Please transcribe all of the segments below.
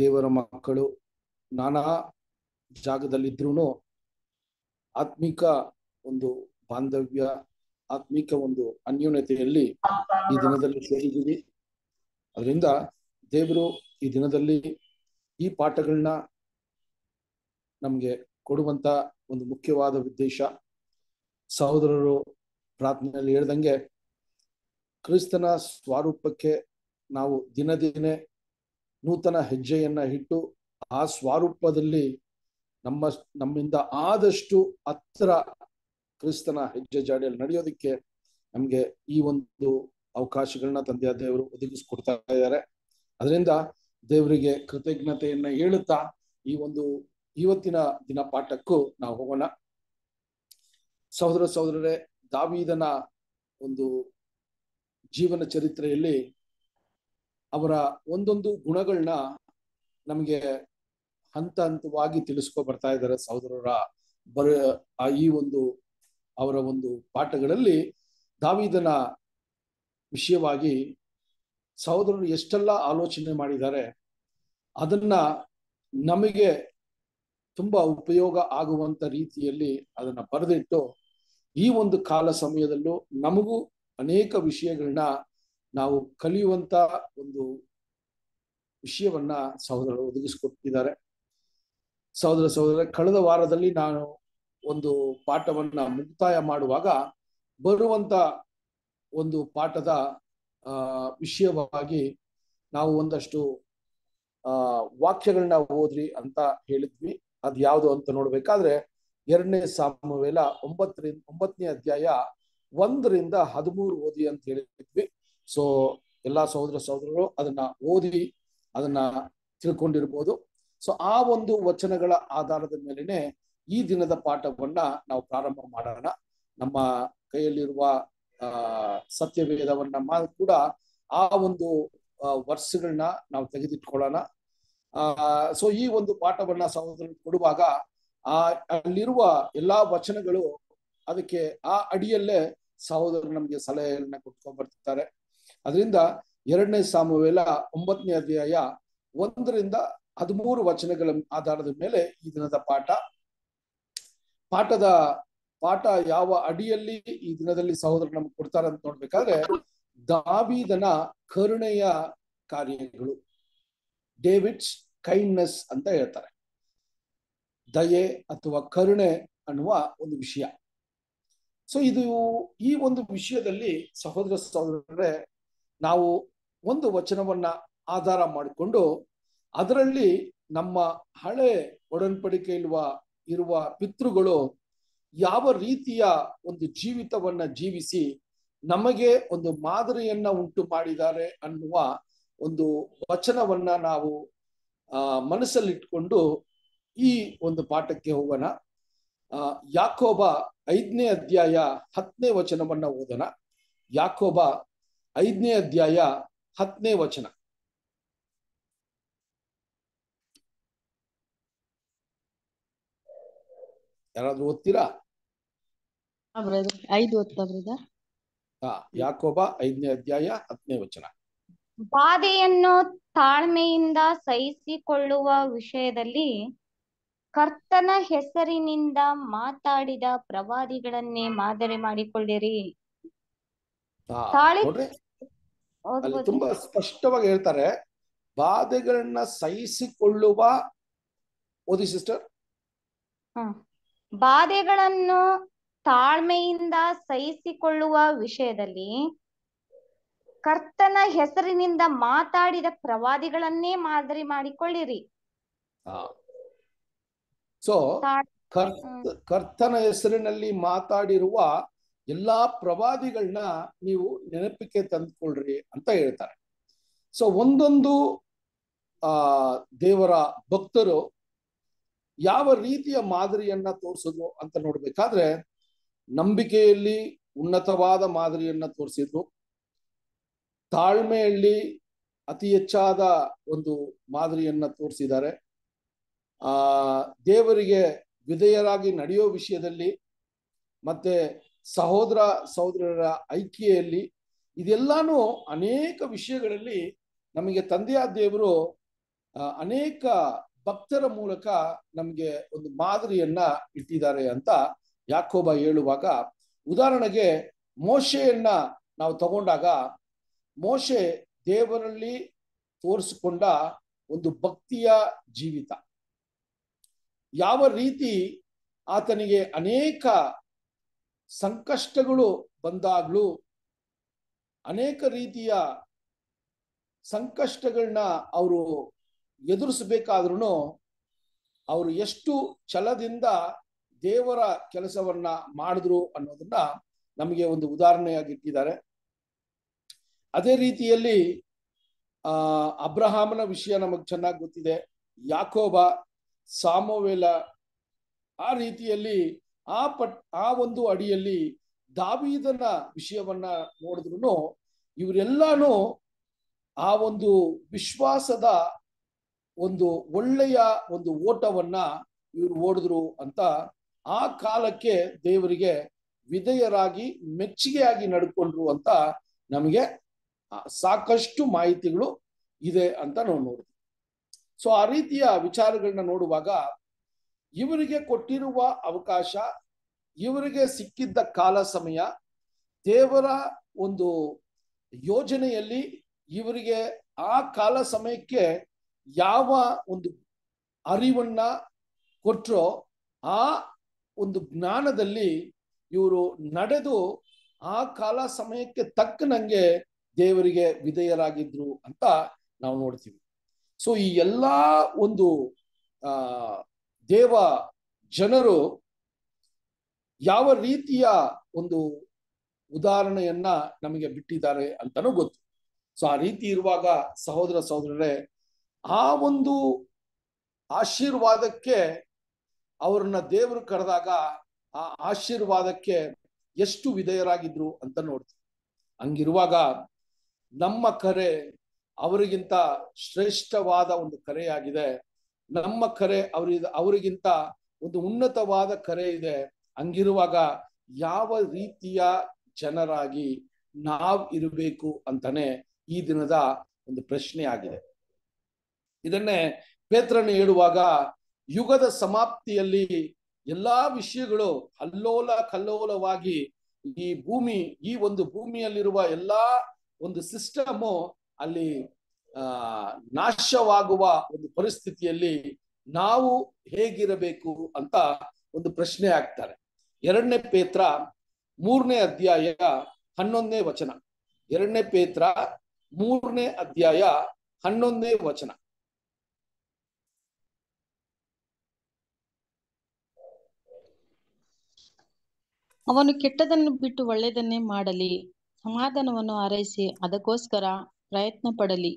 ದೇವರ ಮಕ್ಕಳು ನಾನಾ ಜಾಗದಲ್ಲಿದ್ರೂ ಆತ್ಮಿಕ ಒಂದು ಬಾಂಧವ್ಯ ಆತ್ಮಿಕ ಒಂದು ಅನ್ಯೂನ್ಯತೆಯಲ್ಲಿ ಈ ದಿನದಲ್ಲಿ ಸೇರಿದ್ದೀವಿ ಅದರಿಂದ ದೇವರು ಈ ದಿನದಲ್ಲಿ ಈ ಪಾಠಗಳನ್ನ ನಮಗೆ ಕೊಡುವಂತ ಒಂದು ಮುಖ್ಯವಾದ ಉದ್ದೇಶ ಸಹೋದರರು ಪ್ರಾರ್ಥನೆಯಲ್ಲಿ ಹೇಳ್ದಂಗೆ ಕ್ರಿಸ್ತನ ಸ್ವರೂಪಕ್ಕೆ ನಾವು ದಿನ ದಿನೇ ನೂತನ ಹೆಜ್ಜೆಯನ್ನ ಇಟ್ಟು ಆ ಸ್ವಾರೂಪದಲ್ಲಿ ನಮ್ಮ ನಮ್ಮಿಂದ ಆದಷ್ಟು ಹತ್ರ ಕ್ರಿಸ್ತನ ಹೆಜ್ಜೆ ಜಾಡಿಯಲ್ಲಿ ನಡೆಯೋದಿಕ್ಕೆ ನಮ್ಗೆ ಈ ಒಂದು ಅವಕಾಶಗಳನ್ನ ತಂದೆಯ ದೇವರು ಒದಗಿಸ್ಕೊಡ್ತಾ ಇದ್ದಾರೆ ಅದರಿಂದ ದೇವರಿಗೆ ಕೃತಜ್ಞತೆಯನ್ನ ಹೇಳುತ್ತಾ ಈ ಒಂದು ಇವತ್ತಿನ ದಿನ ಪಾಠಕ್ಕೂ ನಾವು ಹೋಗೋಣ ಸಹೋದರ ಸಹೋದರರೇ ದಾವಿದನ ಒಂದು ಜೀವನ ಚರಿತ್ರೆಯಲ್ಲಿ ಅವರ ಒಂದೊಂದು ಗುಣಗಳನ್ನ ನಮಗೆ ಹಂತ ಹಂತವಾಗಿ ತಿಳಿಸ್ಕೊ ಬರ್ತಾ ಇದ್ದಾರೆ ಸಹೋದರರ ಬರ ಈ ಒಂದು ಅವರ ಒಂದು ಪಾಠಗಳಲ್ಲಿ ದಾವಿದನ ವಿಷಯವಾಗಿ ಸಹೋದರರು ಎಷ್ಟೆಲ್ಲ ಆಲೋಚನೆ ಮಾಡಿದ್ದಾರೆ ಅದನ್ನ ನಮಗೆ ತುಂಬ ಉಪಯೋಗ ಆಗುವಂತ ರೀತಿಯಲ್ಲಿ ಅದನ್ನ ಬರೆದಿಟ್ಟು ಈ ಒಂದು ಕಾಲ ಸಮಯದಲ್ಲೂ ನಮಗೂ ಅನೇಕ ವಿಷಯಗಳನ್ನ ನಾವು ಕಲಿಯುವಂತ ಒಂದು ವಿಷಯವನ್ನ ಸಹೋದರರು ಒದಗಿಸಿಕೊಟ್ಟಿದ್ದಾರೆ ಸಹೋದರ ಸಹೋದರ ಕಳೆದ ವಾರದಲ್ಲಿ ನಾನು ಒಂದು ಪಾಠವನ್ನ ಮುಕ್ತಾಯ ಮಾಡುವಾಗ ಬರುವಂತ ಒಂದು ಪಾಠದ ವಿಷಯವಾಗಿ ನಾವು ಒಂದಷ್ಟು ಆ ವಾಕ್ಯಗಳನ್ನ ಓದ್ರಿ ಅಂತ ಹೇಳಿದ್ವಿ ಅದ್ ಯಾವುದು ಅಂತ ನೋಡ್ಬೇಕಾದ್ರೆ ಎರಡನೇ ಸಾಮುವೇಲ ಒಂಬತ್ತರಿಂದ ಒಂಬತ್ತನೇ ಅಧ್ಯಾಯ ಒಂದರಿಂದ ಹದಿಮೂರು ಓದಿ ಅಂತ ಹೇಳಿದ್ವಿ ಸೊ ಎಲ್ಲಾ ಸಹೋದರ ಸಹೋದರರು ಅದನ್ನ ಓದಿ ಅದನ್ನ ತಿಳ್ಕೊಂಡಿರ್ಬೋದು ಸೊ ಆ ಒಂದು ವಚನಗಳ ಆಧಾರದ ಮೇಲೇನೆ ಈ ದಿನದ ಪಾಠವನ್ನ ನಾವು ಪ್ರಾರಂಭ ಮಾಡೋಣ ನಮ್ಮ ಕೈಯಲ್ಲಿರುವ ಆ ಸತ್ಯವೇದವನ್ನ ಕೂಡ ಆ ಒಂದು ವರ್ಷಗಳನ್ನ ನಾವು ತೆಗೆದಿಟ್ಕೊಳ್ಳೋಣ ಆ ಸೊ ಈ ಒಂದು ಪಾಠವನ್ನ ಸಹೋದರರು ಕೊಡುವಾಗ ಆ ಅಲ್ಲಿರುವ ಎಲ್ಲಾ ವಚನಗಳು ಅದಕ್ಕೆ ಆ ಅಡಿಯಲ್ಲೇ ಸಹೋದರರು ನಮ್ಗೆ ಸಲಹೆಯನ್ನ ಕೊಟ್ಕೊಂಡ್ ಬರ್ತಿದ್ದಾರೆ ಅದರಿಂದ ಎರಡನೇ ಸಾಮುವೇಲ ಒಂಬತ್ತನೇ ಅಧ್ಯಾಯ ಒಂದರಿಂದ ಹದಿಮೂರು ವಚನಗಳ ಆಧಾರದ ಮೇಲೆ ಈ ದಿನದ ಪಾಠ ಪಾಠದ ಪಾಠ ಯಾವ ಅಡಿಯಲ್ಲಿ ಈ ದಿನದಲ್ಲಿ ಸಹೋದರರು ನಮ್ಗೆ ಕೊಡ್ತಾರೆ ಅಂತ ನೋಡ್ಬೇಕಾದ್ರೆ ದಾವಿದನ ಕರುಣೆಯ ಕಾರ್ಯಗಳು ಡೇವಿಡ್ಸ್ ಕೈಂಡ್ನೆಸ್ ಅಂತ ಹೇಳ್ತಾರೆ ದಯೆ ಅಥವಾ ಕರುಣೆ ಅನ್ನುವ ಒಂದು ವಿಷಯ ಸೊ ಇದು ಈ ಒಂದು ವಿಷಯದಲ್ಲಿ ಸಹೋದರ ಸಹೋದರರೇ ನಾವು ಒಂದು ವಚನವನ್ನ ಆಧಾರ ಮಾಡಿಕೊಂಡು ಅದರಲ್ಲಿ ನಮ್ಮ ಹಳೆ ಒಡನ್ಪಡಿಕೆ ಇಲ್ವ ಇರುವ ಪಿತೃಗಳು ಯಾವ ರೀತಿಯ ಒಂದು ಜೀವಿತವನ್ನ ಜೀವಿಸಿ ನಮಗೆ ಒಂದು ಮಾದರಿಯನ್ನ ಉಂಟು ಮಾಡಿದ್ದಾರೆ ಅನ್ನುವ ಒಂದು ವಚನವನ್ನ ನಾವು ಆ ಮನಸ್ಸಲ್ಲಿಟ್ಕೊಂಡು ಈ ಒಂದು ಪಾಠಕ್ಕೆ ಹೋಗೋಣ ಯಾಕೋಬ ಐದನೇ ಅಧ್ಯಾಯ ಹತ್ತನೇ ವಚನವನ್ನ ಓದೋಣ ಯಾಕೋಬ ಐದನೇ ಅಧ್ಯಾಯ ಹತ್ತನೇ ವಚನ ಯಾರಾದ್ರೂ ಓದ್ತೀರಾ ಯಾಕೋಬ ಐದನೇ ಅಧ್ಯಾಯ ಹತ್ತನೇ ವಚನ ಬಾಧೆಯನ್ನು ತಾಳ್ಮೆಯಿಂದ ಸಹಿಸಿಕೊಳ್ಳುವ ವಿಷಯದಲ್ಲಿ ಕರ್ತನ ಹೆಸರಿನಿಂದ ಮಾತಾಡಿದ ಪ್ರವಾದಿಗಳನ್ನೇ ಮಾದರಿ ಮಾಡಿಕೊಳ್ಳಿರಿ ಅಲ್ಲಿ ತುಂಬಾ ಸ್ಪಷ್ಟವಾಗಿ ಹೇಳ್ತಾರೆ ಬಾಧೆಗಳನ್ನ ಸಹಿಸಿಕೊಳ್ಳುವ ಓದಿ ಸಿಸ್ಟರ್ ಬಾಧೆಗಳನ್ನು ತಾಳ್ಮೆಯಿಂದ ಸಹಿಸಿಕೊಳ್ಳುವ ವಿಷಯದಲ್ಲಿ ಕರ್ತನ ಹೆಸರಿನಿಂದ ಮಾತಾಡಿದ ಪ್ರವಾದಿಗಳನ್ನೇ ಮಾದರಿ ಮಾಡಿಕೊಳ್ಳಿರಿ ಸೊ ಕರ್ತನ ಹೆಸರಿನಲ್ಲಿ ಮಾತಾಡಿರುವ ಎಲ್ಲಾ ಪ್ರವಾದಿಗಳನ್ನ ನೀವು ನೆನಪಿಕೆ ತಂದುಕೊಳ್ರಿ ಅಂತ ಹೇಳ್ತಾರೆ ಸೊ ಒಂದೊಂದು ಆ ದೇವರ ಭಕ್ತರು ಯಾವ ರೀತಿಯ ಮಾದರಿಯನ್ನ ತೋರಿಸಿದ್ರು ಅಂತ ನೋಡ್ಬೇಕಾದ್ರೆ ನಂಬಿಕೆಯಲ್ಲಿ ಉನ್ನತವಾದ ಮಾದರಿಯನ್ನ ತೋರಿಸಿದ್ರು ತಾಳ್ಮೆಯಲ್ಲಿ ಅತಿ ಹೆಚ್ಚಾದ ಒಂದು ಮಾದರಿಯನ್ನ ತೋರಿಸಿದ್ದಾರೆ ಆ ದೇವರಿಗೆ ವಿಧೇಯರಾಗಿ ನಡೆಯೋ ವಿಷಯದಲ್ಲಿ ಮತ್ತೆ ಸಹೋದರ ಸಹೋದರರ ಐಕ್ಯೆಯಲ್ಲಿ ಇದೆಲ್ಲಾನು ಅನೇಕ ವಿಷಯಗಳಲ್ಲಿ ನಮಗೆ ತಂದೆಯ ದೇವರು ಅನೇಕ ಭಕ್ತರ ಮೂಲಕ ನಮಗೆ ಒಂದು ಮಾದರಿಯನ್ನ ಇಟ್ಟಿದ್ದಾರೆ ಅಂತ ಯಾಕೋಬ ಹೇಳುವಾಗ ಉದಾಹರಣೆಗೆ ಮೋಶೆಯನ್ನ ನಾವು ತಗೊಂಡಾಗ ಮೋಶೆ ದೇವರಲ್ಲಿ ತೋರಿಸಿಕೊಂಡ ಒಂದು ಭಕ್ತಿಯ ಜೀವಿತ ಯಾವ ರೀತಿ ಆತನಿಗೆ ಅನೇಕ ಸಂಕಷ್ಟಗಳು ಬಂದಾಗಲೂ ಅನೇಕ ರೀತಿಯ ಸಂಕಷ್ಟಗಳನ್ನ ಅವರು ಎದುರಿಸಬೇಕಾದ್ರೂ ಅವರು ಎಷ್ಟು ಛಲದಿಂದ ದೇವರ ಕೆಲಸವನ್ನ ಮಾಡಿದ್ರು ಅನ್ನೋದನ್ನ ನಮಗೆ ಒಂದು ಉದಾಹರಣೆಯಾಗಿ ಇಟ್ಟಿದ್ದಾರೆ ಅದೇ ರೀತಿಯಲ್ಲಿ ಆ ಅಬ್ರಹಾಮನ ವಿಷಯ ನಮಗೆ ಚೆನ್ನಾಗಿ ಗೊತ್ತಿದೆ ಯಾಕೋಬ ಸಾಮೋವೇಲ ಆ ರೀತಿಯಲ್ಲಿ ಆ ಪಟ್ ಆ ಒಂದು ಅಡಿಯಲ್ಲಿ ದಾವಿದನ ವಿಷಯವನ್ನ ನೋಡಿದ್ರು ಇವರೆಲ್ಲಾನು ಆ ಒಂದು ವಿಶ್ವಾಸದ ಒಂದು ಒಳ್ಳೆಯ ಒಂದು ಓಟವನ್ನ ಇವ್ರು ಓಡಿದ್ರು ಅಂತ ಆ ಕಾಲಕ್ಕೆ ದೇವರಿಗೆ ವಿಧೇಯರಾಗಿ ಮೆಚ್ಚುಗೆಯಾಗಿ ನಡ್ಕೊಂಡ್ರು ಅಂತ ನಮಗೆ ಸಾಕಷ್ಟು ಮಾಹಿತಿಗಳು ಇದೆ ಅಂತ ನಾವು ನೋಡಿದ್ವಿ ಸೊ ಆ ರೀತಿಯ ವಿಚಾರಗಳನ್ನ ನೋಡುವಾಗ ಇವರಿಗೆ ಕೊಟ್ಟಿರುವ ಅವಕಾಶ ಇವರಿಗೆ ಸಿಕ್ಕಿದ್ದ ಕಾಲ ಸಮಯ ದೇವರ ಒಂದು ಯೋಜನೆಯಲ್ಲಿ ಇವರಿಗೆ ಆ ಕಾಲ ಸಮಯಕ್ಕೆ ಯಾವ ಒಂದು ಅರಿವನ್ನ ಕೊಟ್ಟರೋ ಆ ಒಂದು ಜ್ಞಾನದಲ್ಲಿ ಇವರು ನಡೆದು ಆ ಕಾಲ ಸಮಯಕ್ಕೆ ನಂಗೆ ದೇವರಿಗೆ ವಿಧೇಯರಾಗಿದ್ರು ಅಂತ ನಾವು ನೋಡ್ತೀವಿ ಸೊ ಈ ಎಲ್ಲಾ ಒಂದು ಆ ದೇವ ಜನರು ಯಾವ ರೀತಿಯ ಒಂದು ಉದಾಹರಣೆಯನ್ನ ನಮಗೆ ಬಿಟ್ಟಿದ್ದಾರೆ ಅಂತನೂ ಗೊತ್ತು ಸೊ ಆ ರೀತಿ ಇರುವಾಗ ಸಹೋದರ ಸಹೋದರರೇ ಆ ಒಂದು ಆಶೀರ್ವಾದಕ್ಕೆ ಅವ್ರನ್ನ ದೇವರು ಕರೆದಾಗ ಆ ಆಶೀರ್ವಾದಕ್ಕೆ ಎಷ್ಟು ವಿಧೇಯರಾಗಿದ್ರು ಅಂತ ನೋಡ್ತೀವಿ ಹಂಗಿರುವಾಗ ನಮ್ಮ ಕರೆ ಅವರಿಗಿಂತ ಶ್ರೇಷ್ಠವಾದ ಒಂದು ಕರೆಯಾಗಿದೆ ನಮ್ಮ ಕರೆ ಅವ್ರ ಅವರಿಗಿಂತ ಒಂದು ಉನ್ನತವಾದ ಕರೆ ಇದೆ ಹಂಗಿರುವಾಗ ಯಾವ ರೀತಿಯ ಜನರಾಗಿ ನಾವ್ ಇರಬೇಕು ಅಂತಾನೆ ಈ ದಿನದ ಒಂದು ಪ್ರಶ್ನೆ ಆಗಿದೆ ಇದನ್ನೇ ಪೇತ್ರನ ಹೇಳುವಾಗ ಯುಗದ ಸಮಾಪ್ತಿಯಲ್ಲಿ ಎಲ್ಲಾ ವಿಷಯಗಳು ಅಲ್ಲೋಲ ಕಲ್ಲೋಲವಾಗಿ ಈ ಭೂಮಿ ಈ ಒಂದು ಭೂಮಿಯಲ್ಲಿರುವ ಎಲ್ಲಾ ಒಂದು ಸಿಸ್ಟಮು ಅಲ್ಲಿ ಆ ನಾಶವಾಗುವ ಒಂದು ಪರಿಸ್ಥಿತಿಯಲ್ಲಿ ನಾವು ಹೇಗಿರಬೇಕು ಅಂತ ಒಂದು ಪ್ರಶ್ನೆ ಆಗ್ತಾರೆ ಎರಡನೇ ಪೇತ್ರ ಮೂರನೇ ಅಧ್ಯಾಯ ಹನ್ನೊಂದನೇ ವಚನ ಎರಡನೇ ಪೇತ್ರ ಮೂರನೇ ಅಧ್ಯಾಯ ಹನ್ನೊಂದನೇ ವಚನ ಅವನು ಕೆಟ್ಟದನ್ನು ಬಿಟ್ಟು ಒಳ್ಳೆಯದನ್ನೇ ಮಾಡಲಿ ಸಮಾಧಾನವನ್ನು ಹಾರೈಸಿ ಅದಕ್ಕೋಸ್ಕರ ಪ್ರಯತ್ನ ಪಡಲಿ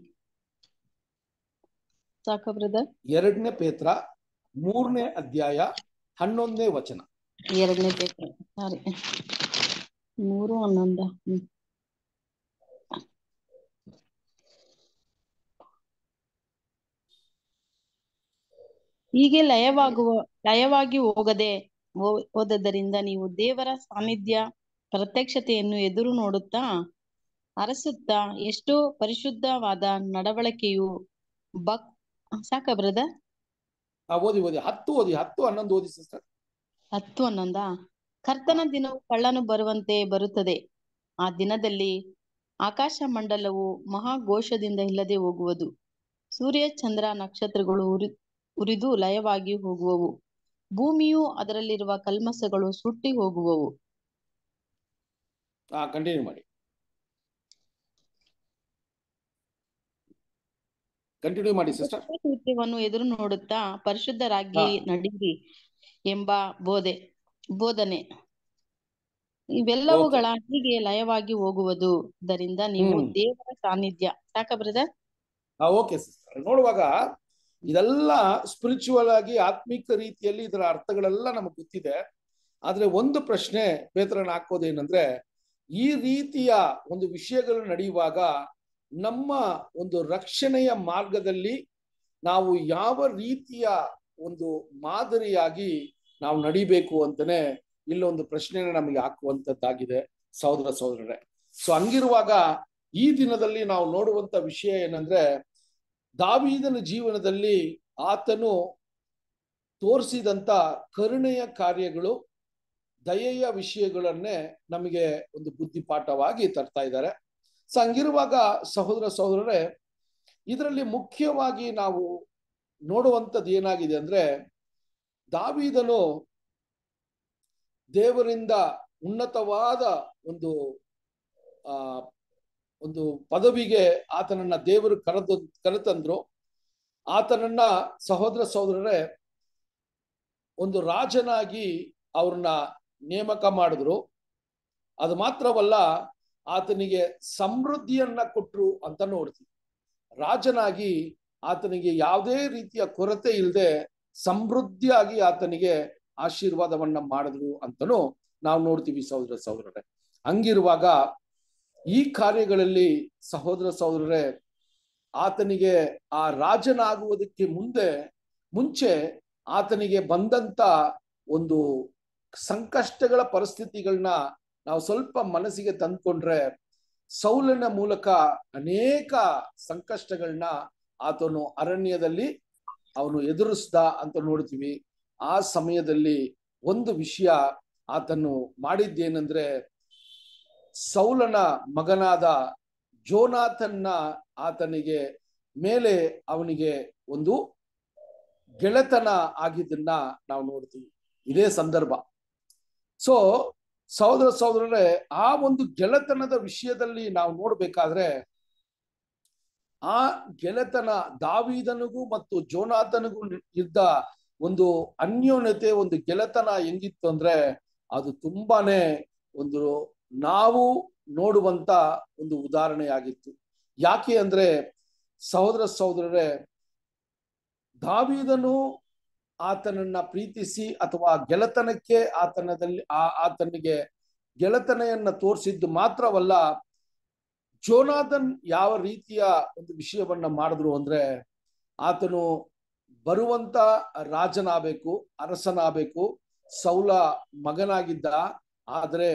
ಎರಡನೇ ಪೇತ್ರ ಮೂರನೇ ಅಧ್ಯಾಯ ಹನ್ನೊಂದನೇ ವಚನ ಎರಡನೇ ಪೇತ್ರ ಸಾರಿ ಮೂರು ಹನ್ನೊಂದ ಹೀಗೆ ಲಯವಾಗುವ ಲಯವಾಗಿ ಹೋಗದೆ ಹೋದರಿಂದ ನೀವು ದೇವರ ಸಾನ್ನಿಧ್ಯ ಪ್ರತ್ಯಕ್ಷತೆಯನ್ನು ಎದುರು ನೋಡುತ್ತಾ ಅರಸುತ್ತಾ ಎಷ್ಟೋ ಪರಿಶುದ್ಧವಾದ ನಡವಳಿಕೆಯು ಭಕ್ ಸಾಕ ಬ್ರದರ್ ಓದಿ ಓದಿ ಹತ್ತು ಓದಿ ಹತ್ತು ಹನ್ನೊಂದು ಓದಿ ಹತ್ತು ಹನ್ನೊಂದಾ ಕರ್ತನ ದಿನವು ಕಳ್ಳನು ಬರುವಂತೆ ಬರುತ್ತದೆ ಆ ದಿನದಲ್ಲಿ ಆಕಾಶ ಮಂಡಲವು ಮಹಾಘೋಷದಿಂದ ಇಲ್ಲದೆ ಹೋಗುವುದು ಸೂರ್ಯ ಚಂದ್ರ ನಕ್ಷತ್ರಗಳು ಉರಿ ಉರಿದು ಲಯವಾಗಿ ಹೋಗುವವು ಭೂಮಿಯು ಅದರಲ್ಲಿರುವ ಕಲ್ಮಸಗಳು ಸುಟ್ಟಿ ಹೋಗುವವು ಕಂಟಿನ್ಯೂ ಮಾಡಿ ಕಂಟಿನ್ಯೂ ಮಾಡಿ ಸಿಸ್ಟರ್ ಎದುರು ನೋಡುತ್ತಾ ಪರಿಶುದ್ಧರಾಗಿ ನಡೀರಿ ಎಂಬ ಬೋಧೆ ಬೋಧನೆ ಇವೆಲ್ಲವುಗಳ ಹೀಗೆ ಲಯವಾಗಿ ಹೋಗುವುದು ಇದರಿಂದ ನೀವು ದೇವರ ಸಾನ್ನಿಧ್ಯ ಸಾಕ ಓಕೆ ಸಿಸ್ಟರ್ ನೋಡುವಾಗ ಇದೆಲ್ಲ ಸ್ಪಿರಿಚುವಲ್ ಆಗಿ ಆತ್ಮಿಕ ರೀತಿಯಲ್ಲಿ ಇದರ ಅರ್ಥಗಳೆಲ್ಲ ನಮಗೆ ಗೊತ್ತಿದೆ ಆದ್ರೆ ಒಂದು ಪ್ರಶ್ನೆ ಬೇತರನ ಹಾಕೋದೇನಂದ್ರೆ ಈ ರೀತಿಯ ಒಂದು ವಿಷಯಗಳು ನಡೆಯುವಾಗ ನಮ್ಮ ಒಂದು ರಕ್ಷಣೆಯ ಮಾರ್ಗದಲ್ಲಿ ನಾವು ಯಾವ ರೀತಿಯ ಒಂದು ಮಾದರಿಯಾಗಿ ನಾವು ನಡಿಬೇಕು ಅಂತಾನೆ ಇಲ್ಲೊಂದು ಪ್ರಶ್ನೆನ ನಮಗೆ ಹಾಕುವಂತದ್ದಾಗಿದೆ ಸಹೋದರ ಸಹೋದರರೇ ಸೊ ಹಂಗಿರುವಾಗ ಈ ದಿನದಲ್ಲಿ ನಾವು ನೋಡುವಂತ ವಿಷಯ ಏನಂದ್ರೆ ದಾವೀದನ ಜೀವನದಲ್ಲಿ ಆತನು ತೋರಿಸಿದಂತ ಕರುಣೆಯ ಕಾರ್ಯಗಳು ದಯೆಯ ವಿಷಯಗಳನ್ನೇ ನಮಗೆ ಒಂದು ಬುದ್ಧಿಪಾಠವಾಗಿ ತರ್ತಾ ಇದ್ದಾರೆ ಸೊ ಹಂಗಿರುವಾಗ ಸಹೋದರ ಸಹೋದರರೇ ಇದರಲ್ಲಿ ಮುಖ್ಯವಾಗಿ ನಾವು ನೋಡುವಂಥದ್ದು ಏನಾಗಿದೆ ಅಂದ್ರೆ ದಾವಿದನು ದೇವರಿಂದ ಉನ್ನತವಾದ ಒಂದು ಆ ಒಂದು ಪದವಿಗೆ ಆತನನ್ನ ದೇವರು ಕರೆದು ಕರೆತಂದ್ರು ಆತನನ್ನ ಸಹೋದರ ಸಹೋದರರೇ ಒಂದು ರಾಜನಾಗಿ ಅವ್ರನ್ನ ನೇಮಕ ಮಾಡಿದ್ರು ಅದು ಮಾತ್ರವಲ್ಲ ಆತನಿಗೆ ಸಮೃದ್ಧಿಯನ್ನ ಕೊಟ್ರು ಅಂತ ನೋಡ್ತೀವಿ ರಾಜನಾಗಿ ಆತನಿಗೆ ಯಾವುದೇ ರೀತಿಯ ಕೊರತೆ ಇಲ್ಲದೆ ಸಮೃದ್ಧಿಯಾಗಿ ಆತನಿಗೆ ಆಶೀರ್ವಾದವನ್ನ ಮಾಡಿದ್ರು ಅಂತನೂ ನಾವು ನೋಡ್ತೀವಿ ಸಹೋದರ ಸಹೋದರರೇ ಹಂಗಿರುವಾಗ ಈ ಕಾರ್ಯಗಳಲ್ಲಿ ಸಹೋದರ ಸಹೋದರರೇ ಆತನಿಗೆ ಆ ರಾಜನಾಗುವುದಕ್ಕೆ ಮುಂದೆ ಮುಂಚೆ ಆತನಿಗೆ ಬಂದಂತ ಒಂದು ಸಂಕಷ್ಟಗಳ ಪರಿಸ್ಥಿತಿಗಳನ್ನ ನಾವು ಸ್ವಲ್ಪ ಮನಸ್ಸಿಗೆ ತಂದ್ಕೊಂಡ್ರೆ ಸೌಲನ ಮೂಲಕ ಅನೇಕ ಸಂಕಷ್ಟಗಳನ್ನ ಆತನು ಅರಣ್ಯದಲ್ಲಿ ಅವನು ಎದುರಿಸ್ದ ಅಂತ ನೋಡ್ತೀವಿ ಆ ಸಮಯದಲ್ಲಿ ಒಂದು ವಿಷಯ ಆತನು ಮಾಡಿದ್ದೇನೆಂದ್ರೆ ಸೌಲನ ಮಗನಾದ ಜೋನಾಥನ್ನ ಆತನಿಗೆ ಮೇಲೆ ಅವನಿಗೆ ಒಂದು ಗೆಳೆತನ ಆಗಿದ್ದನ್ನ ನಾವು ನೋಡ್ತೀವಿ ಇದೇ ಸಂದರ್ಭ ಸೊ ಸಹೋದರ ಸಹೋದರರೇ ಆ ಒಂದು ಗೆಳೆತನದ ವಿಷಯದಲ್ಲಿ ನಾವು ನೋಡ್ಬೇಕಾದ್ರೆ ಆ ಗೆಳೆತನ ದಾವಿದನಿಗೂ ಮತ್ತು ಜೋನಾಥನಿಗೂ ಇದ್ದ ಒಂದು ಅನ್ಯೋನ್ಯತೆ ಒಂದು ಗೆಳೆತನ ಹೆಂಗಿತ್ತು ಅಂದ್ರೆ ಅದು ತುಂಬಾನೇ ಒಂದು ನಾವು ನೋಡುವಂತ ಒಂದು ಉದಾಹರಣೆಯಾಗಿತ್ತು ಯಾಕೆ ಅಂದ್ರೆ ಸಹೋದರ ಸಹೋದರರೇ ದಾವಿದನು ಆತನನ್ನ ಪ್ರೀತಿಸಿ ಅಥವಾ ಗೆಳೆತನಕ್ಕೆ ಆತನದಲ್ಲಿ ಆ ಆತನಿಗೆ ಗೆಳೆತನೆಯನ್ನ ತೋರಿಸಿದ್ದು ಮಾತ್ರವಲ್ಲ ಜೋನಾಥನ್ ಯಾವ ರೀತಿಯ ಒಂದು ವಿಷಯವನ್ನ ಮಾಡಿದ್ರು ಅಂದ್ರೆ ಆತನು ಬರುವಂತ ರಾಜನಾಗಬೇಕು ಅರಸನಾಗಬೇಕು ಸೌಲ ಮಗನಾಗಿದ್ದ ಆದರೆ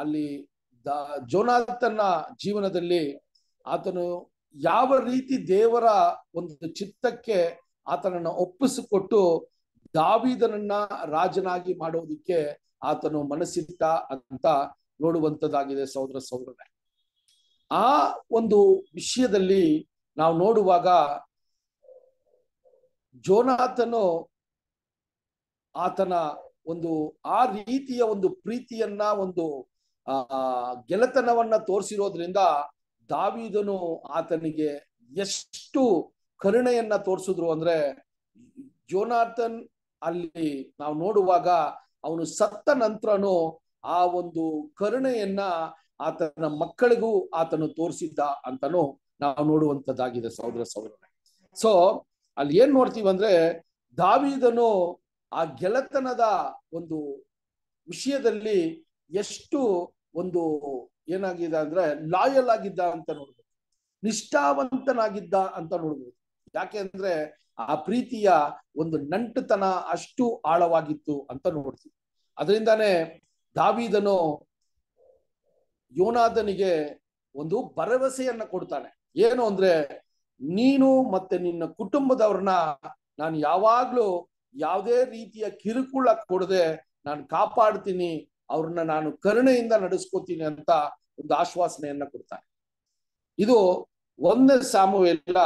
ಅಲ್ಲಿ ದ ಜೋನಾಥನ್ನ ಜೀವನದಲ್ಲಿ ಆತನು ಯಾವ ರೀತಿ ದೇವರ ಒಂದು ಚಿತ್ತಕ್ಕೆ ಆತನನ್ನು ಒಪ್ಪಿಸಿಕೊಟ್ಟು ದಾವಿದನನ್ನ ರಾಜನಾಗಿ ಮಾಡೋದಿಕ್ಕೆ ಆತನು ಮನಸ್ಸಿಟ್ಟ ಅಂತ ನೋಡುವಂತದ್ದಾಗಿದೆ ಸಹೋದರ ಸಹೋದರನೇ ಆ ಒಂದು ವಿಷಯದಲ್ಲಿ ನಾವು ನೋಡುವಾಗ ಜೋನಾಥನು ಆತನ ಒಂದು ಆ ರೀತಿಯ ಒಂದು ಪ್ರೀತಿಯನ್ನ ಒಂದು ಆ ಗೆಲತನವನ್ನ ತೋರಿಸಿರೋದ್ರಿಂದ ದಾವಿದನು ಆತನಿಗೆ ಎಷ್ಟು ಕರುಣೆಯನ್ನ ತೋರಿಸಿದ್ರು ಅಂದ್ರೆ ಜೋನಾಥನ್ ಅಲ್ಲಿ ನಾವು ನೋಡುವಾಗ ಅವನು ಸತ್ತ ನಂತರನು ಆ ಒಂದು ಕರುಣೆಯನ್ನ ಆತನ ಮಕ್ಕಳಿಗೂ ಆತನು ತೋರಿಸಿದ್ದ ಅಂತಾನು ನಾವು ನೋಡುವಂತದ್ದಾಗಿದೆ ಸಹೋದರ ಸಹೋದರ ಸೊ ಅಲ್ಲಿ ಏನ್ ನೋಡ್ತೀವಿ ಅಂದ್ರೆ ದಾವಿದನು ಆ ಗೆಳೆತನದ ಒಂದು ವಿಷಯದಲ್ಲಿ ಎಷ್ಟು ಒಂದು ಏನಾಗಿದೆ ಅಂದ್ರೆ ಲಾಯಲ್ ಆಗಿದ್ದ ಅಂತ ನೋಡ್ಬೋದು ನಿಷ್ಠಾವಂತನಾಗಿದ್ದ ಅಂತ ನೋಡ್ಬೋದು ಯಾಕೆ ಅಂದ್ರೆ ಆ ಪ್ರೀತಿಯ ಒಂದು ನಂಟುತನ ಅಷ್ಟು ಆಳವಾಗಿತ್ತು ಅಂತ ನೋಡ್ತೀವಿ ಅದರಿಂದಾನೆ ದಾವಿದನು ಯೋನಾದನಿಗೆ ಒಂದು ಭರವಸೆಯನ್ನ ಕೊಡ್ತಾನೆ ಏನು ಅಂದ್ರೆ ನೀನು ಮತ್ತೆ ನಿನ್ನ ಕುಟುಂಬದವ್ರನ್ನ ನಾನು ಯಾವಾಗ್ಲೂ ಯಾವುದೇ ರೀತಿಯ ಕಿರುಕುಳ ಕೊಡದೆ ನಾನು ಕಾಪಾಡ್ತೀನಿ ಅವ್ರನ್ನ ನಾನು ಕರುಣೆಯಿಂದ ನಡೆಸ್ಕೋತೀನಿ ಅಂತ ಒಂದು ಆಶ್ವಾಸನೆಯನ್ನ ಕೊಡ್ತಾನೆ ಇದು ಒಂದೇ ಸಾಮುವೆಲ್ಲ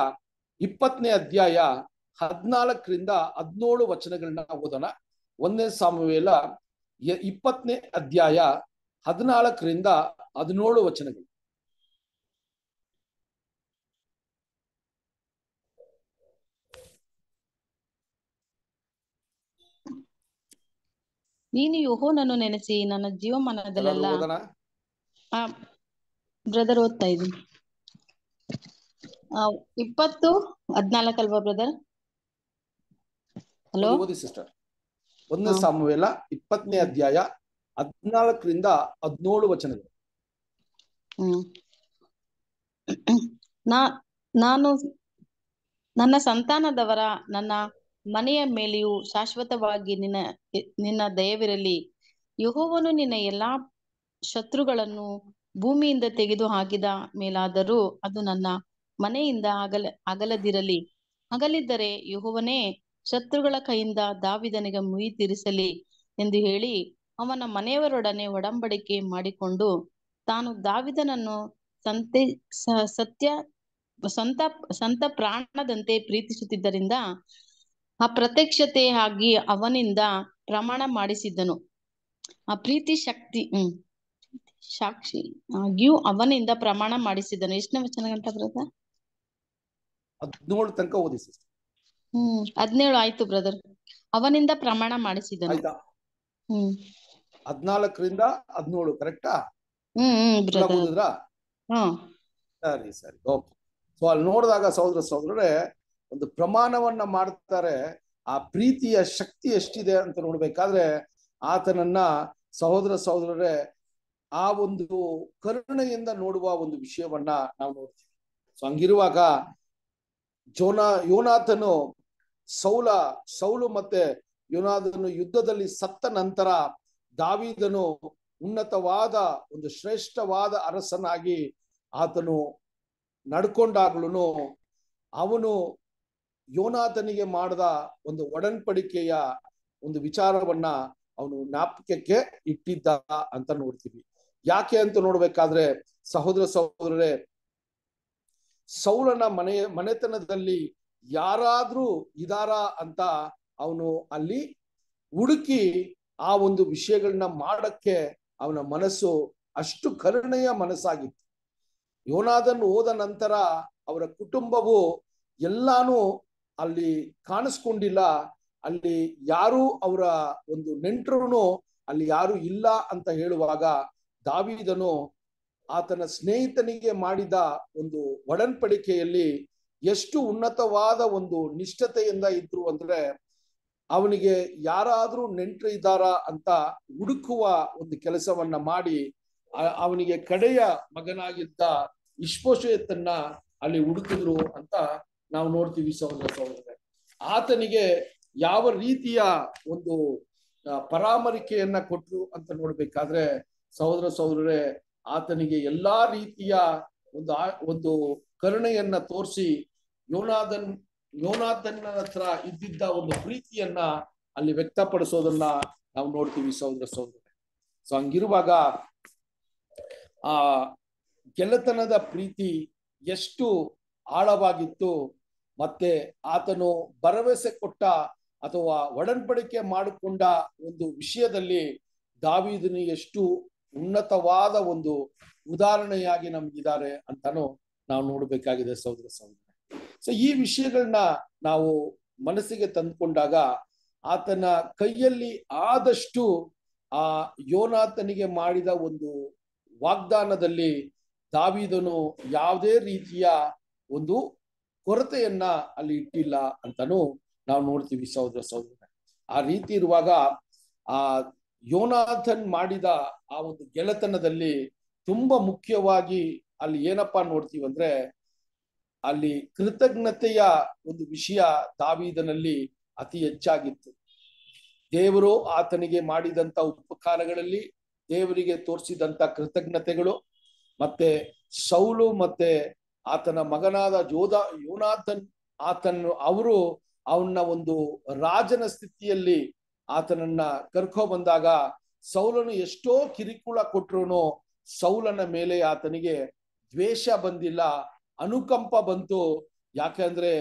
ಇಪ್ಪತ್ತನೇ ಅಧ್ಯಾಯ ಹದಿನಾಲ್ಕರಿಂದ ಹದಿನೇಳು ವಚನಗಳನ್ನ ಓದೋಣ ಒಂದನೇ ಸಾಮುವೇಲ ಇಪ್ಪತ್ತನೇ ಅಧ್ಯಾಯ ಹದಿನಾಲ್ಕರಿಂದ ಹದಿನೇಳು ವಚನಗಳು ನೀನು ಯೋಹೋನನ್ನು ನೆನೆಸಿ ನನ್ನ ಜೀವಮಾನದಲ್ಲೆಲ್ಲ ಬ್ರದರ್ ಓದ್ತಾ ಇದ್ದೀನಿ ಇಪ್ಪತ್ತು ಅಲ್ವಾ ಬ್ರದರ್ ಹಲೋ ಓದಿ ಸಿಸ್ಟರ್ ಒಂದು ಇಪ್ಪತ್ತನೇ ಅಧ್ಯಾಯ ಹದಿನಾಲ್ಕರಿಂದ ಹದಿನೇಳು ವಚನಗಳು ನಾನು ನನ್ನ ಸಂತಾನದವರ ನನ್ನ ಮನೆಯ ಮೇಲೆಯೂ ಶಾಶ್ವತವಾಗಿ ನಿನ್ನ ನಿನ್ನ ದಯವಿರಲಿ ಯಹೋವನು ನಿನ್ನ ಎಲ್ಲಾ ಶತ್ರುಗಳನ್ನು ಭೂಮಿಯಿಂದ ತೆಗೆದು ಹಾಕಿದ ಮೇಲಾದರೂ ಅದು ನನ್ನ ಮನೆಯಿಂದ ಅಗಲ ಅಗಲದಿರಲಿ ಅಗಲಿದ್ದರೆ ಯಹೋವನೇ ಶತ್ರುಗಳ ಕೈಯಿಂದ ದಾವಿದನಿಗೆ ಮುಯಿ ತೀರಿಸಲಿ ಎಂದು ಹೇಳಿ ಅವನ ಮನೆಯವರೊಡನೆ ಒಡಂಬಡಿಕೆ ಮಾಡಿಕೊಂಡು ತಾನು ದಾವಿದನನ್ನು ಸಂತೆ ಸತ್ಯ ಸಂತ ಸಂತ ಪ್ರಾಣದಂತೆ ಪ್ರೀತಿಸುತ್ತಿದ್ದರಿಂದ ಆ ಪ್ರತ್ಯಕ್ಷತೆ ಆಗಿ ಅವನಿಂದ ಪ್ರಮಾಣ ಮಾಡಿಸಿದ್ದನು ಆ ಪ್ರೀತಿ ಶಕ್ತಿ ಹ್ಮ್ ಸಾಕ್ಷಿ ಆಗಿಯೂ ಅವನಿಂದ ಪ್ರಮಾಣ ಮಾಡಿಸಿದನು ಎಷ್ಟನೇ ವಚನ ಗಂಟ ಬರುತ್ತ ಹದಿನೇಳು ತನಕ ಓದಿ ಸಿಸ್ಟರ್ ಹದಿನೇಳು ಆಯ್ತು ಬ್ರದರ್ ಅವನಿಂದ ಪ್ರಮಾಣ ಮಾಡಿಸಿದ ಹದಿನಾಲ್ಕರಿಂದ ಹದಿನೇಳು ಕರೆಕ್ಟಾ ಸರಿ ಸರಿ ಓಕೆ ಸೊ ಅಲ್ಲಿ ನೋಡಿದಾಗ ಸಹೋದರ ಸಹೋದರರೇ ಒಂದು ಪ್ರಮಾಣವನ್ನ ಮಾಡ್ತಾರೆ ಆ ಪ್ರೀತಿಯ ಶಕ್ತಿ ಎಷ್ಟಿದೆ ಅಂತ ನೋಡ್ಬೇಕಾದ್ರೆ ಆತನನ್ನ ಸಹೋದರ ಸಹೋದರರೇ ಆ ಒಂದು ಕರುಣೆಯಿಂದ ನೋಡುವ ಒಂದು ವಿಷಯವನ್ನ ನಾವು ನೋಡ್ತೀವಿ ಸೊ ಹಂಗಿರುವಾಗ ಜೋನಾ ಯೋನಾಥನು ಸೌಲ ಸೌಲು ಮತ್ತೆ ಯೋನಾಥನು ಯುದ್ಧದಲ್ಲಿ ಸತ್ತ ನಂತರ ದಾವಿದನು ಉನ್ನತವಾದ ಒಂದು ಶ್ರೇಷ್ಠವಾದ ಅರಸನಾಗಿ ಆತನು ನಡ್ಕೊಂಡಾಗ್ಲೂ ಅವನು ಯೋನಾಥನಿಗೆ ಮಾಡಿದ ಒಂದು ಒಡನ್ಪಡಿಕೆಯ ಒಂದು ವಿಚಾರವನ್ನ ಅವನು ಜ್ಞಾಪಕಕ್ಕೆ ಇಟ್ಟಿದ್ದ ಅಂತ ನೋಡ್ತೀವಿ ಯಾಕೆ ಅಂತ ನೋಡ್ಬೇಕಾದ್ರೆ ಸಹೋದರ ಸಹೋದರರೇ ಸೌಲನ ಮನೆ ಮನೆತನದಲ್ಲಿ ಯಾರಾದ್ರೂ ಇದಾರ ಅಂತ ಅವನು ಅಲ್ಲಿ ಹುಡುಕಿ ಆ ಒಂದು ವಿಷಯಗಳನ್ನ ಮಾಡಕ್ಕೆ ಅವನ ಮನಸ್ಸು ಅಷ್ಟು ಕರುಣೆಯ ಮನಸ್ಸಾಗಿತ್ತು ಯೋನಾದನ್ನು ಹೋದ ನಂತರ ಅವರ ಕುಟುಂಬವು ಎಲ್ಲಾನು ಅಲ್ಲಿ ಕಾಣಿಸ್ಕೊಂಡಿಲ್ಲ ಅಲ್ಲಿ ಯಾರು ಅವರ ಒಂದು ನೆಂಟರು ಅಲ್ಲಿ ಯಾರು ಇಲ್ಲ ಅಂತ ಹೇಳುವಾಗ ದಾವಿದನು ಆತನ ಸ್ನೇಹಿತನಿಗೆ ಮಾಡಿದ ಒಂದು ಒಡನ್ಪಡಿಕೆಯಲ್ಲಿ ಎಷ್ಟು ಉನ್ನತವಾದ ಒಂದು ನಿಷ್ಠತೆಯಿಂದ ಇದ್ರು ಅಂದ್ರೆ ಅವನಿಗೆ ಯಾರಾದ್ರೂ ನೆಂಟರು ಇದ್ದಾರಾ ಅಂತ ಹುಡುಕುವ ಒಂದು ಕೆಲಸವನ್ನ ಮಾಡಿ ಅವನಿಗೆ ಕಡೆಯ ಮಗನಾಗಿದ್ದ ಎತ್ತನ್ನ ಅಲ್ಲಿ ಹುಡುಕಿದ್ರು ಅಂತ ನಾವು ನೋಡ್ತೀವಿ ಸಹೋದರ ಆತನಿಗೆ ಯಾವ ರೀತಿಯ ಒಂದು ಪರಾಮರಿಕೆಯನ್ನ ಕೊಟ್ರು ಅಂತ ನೋಡ್ಬೇಕಾದ್ರೆ ಸಹೋದರ ಸಹೋದರೇ ಆತನಿಗೆ ಎಲ್ಲಾ ರೀತಿಯ ಒಂದು ಒಂದು ಕರುಣೆಯನ್ನ ತೋರಿಸಿ ಯೋನಾದನ್ ಯೋನಾದನ್ನ ಹತ್ರ ಇದ್ದಿದ್ದ ಒಂದು ಪ್ರೀತಿಯನ್ನ ಅಲ್ಲಿ ವ್ಯಕ್ತಪಡಿಸೋದನ್ನ ನಾವು ನೋಡ್ತೀವಿ ಸಹೋದರ ಸಹೋದರ ಸೊ ಹಂಗಿರುವಾಗ ಆ ಗೆಲತನದ ಪ್ರೀತಿ ಎಷ್ಟು ಆಳವಾಗಿತ್ತು ಮತ್ತೆ ಆತನು ಭರವಸೆ ಕೊಟ್ಟ ಅಥವಾ ಒಡನ್ಪಡಿಕೆ ಮಾಡಿಕೊಂಡ ಒಂದು ವಿಷಯದಲ್ಲಿ ದಾವಿದನು ಎಷ್ಟು ಉನ್ನತವಾದ ಒಂದು ಉದಾಹರಣೆಯಾಗಿ ನಮ್ಗಿದ್ದಾರೆ ಅಂತಾನು ನಾವು ನೋಡ್ಬೇಕಾಗಿದೆ ಸಹೋದರ ಸಹೋದರ ಸೊ ಈ ವಿಷಯಗಳನ್ನ ನಾವು ಮನಸ್ಸಿಗೆ ತಂದುಕೊಂಡಾಗ ಆತನ ಕೈಯಲ್ಲಿ ಆದಷ್ಟು ಆ ಯೋನಾಥನಿಗೆ ಮಾಡಿದ ಒಂದು ವಾಗ್ದಾನದಲ್ಲಿ ದಾವಿದನು ಯಾವುದೇ ರೀತಿಯ ಒಂದು ಕೊರತೆಯನ್ನ ಅಲ್ಲಿ ಇಟ್ಟಿಲ್ಲ ಅಂತಾನು ನಾವು ನೋಡ್ತೀವಿ ಸಹೋದರ ಸಹೋದರ ಆ ರೀತಿ ಇರುವಾಗ ಆ ಯೋನಾಥನ್ ಮಾಡಿದ ಆ ಒಂದು ಗೆಳೆತನದಲ್ಲಿ ತುಂಬಾ ಮುಖ್ಯವಾಗಿ ಅಲ್ಲಿ ಏನಪ್ಪಾ ನೋಡ್ತೀವಿ ಅಂದ್ರೆ ಅಲ್ಲಿ ಕೃತಜ್ಞತೆಯ ಒಂದು ವಿಷಯ ದಾವಿದನಲ್ಲಿ ಅತಿ ಹೆಚ್ಚಾಗಿತ್ತು ದೇವರು ಆತನಿಗೆ ಮಾಡಿದಂತ ಉಪಕಾರಗಳಲ್ಲಿ ದೇವರಿಗೆ ತೋರಿಸಿದಂತ ಕೃತಜ್ಞತೆಗಳು ಮತ್ತೆ ಸೌಲು ಮತ್ತೆ ಆತನ ಮಗನಾದ ಜೋಧ ಯೋನಾಥನ್ ಆತನ ಅವರು ಅವನ ಒಂದು ರಾಜನ ಸ್ಥಿತಿಯಲ್ಲಿ ಆತನನ್ನ ಕರ್ಕೊ ಬಂದಾಗ ಸೌಲನು ಎಷ್ಟೋ ಕಿರಿಕುಳ ಕೊಟ್ರು ಸೌಲನ ಮೇಲೆ ಆತನಿಗೆ ದ್ವೇಷ ಬಂದಿಲ್ಲ ಅನುಕಂಪ ಬಂತು ಯಾಕಂದ್ರೆ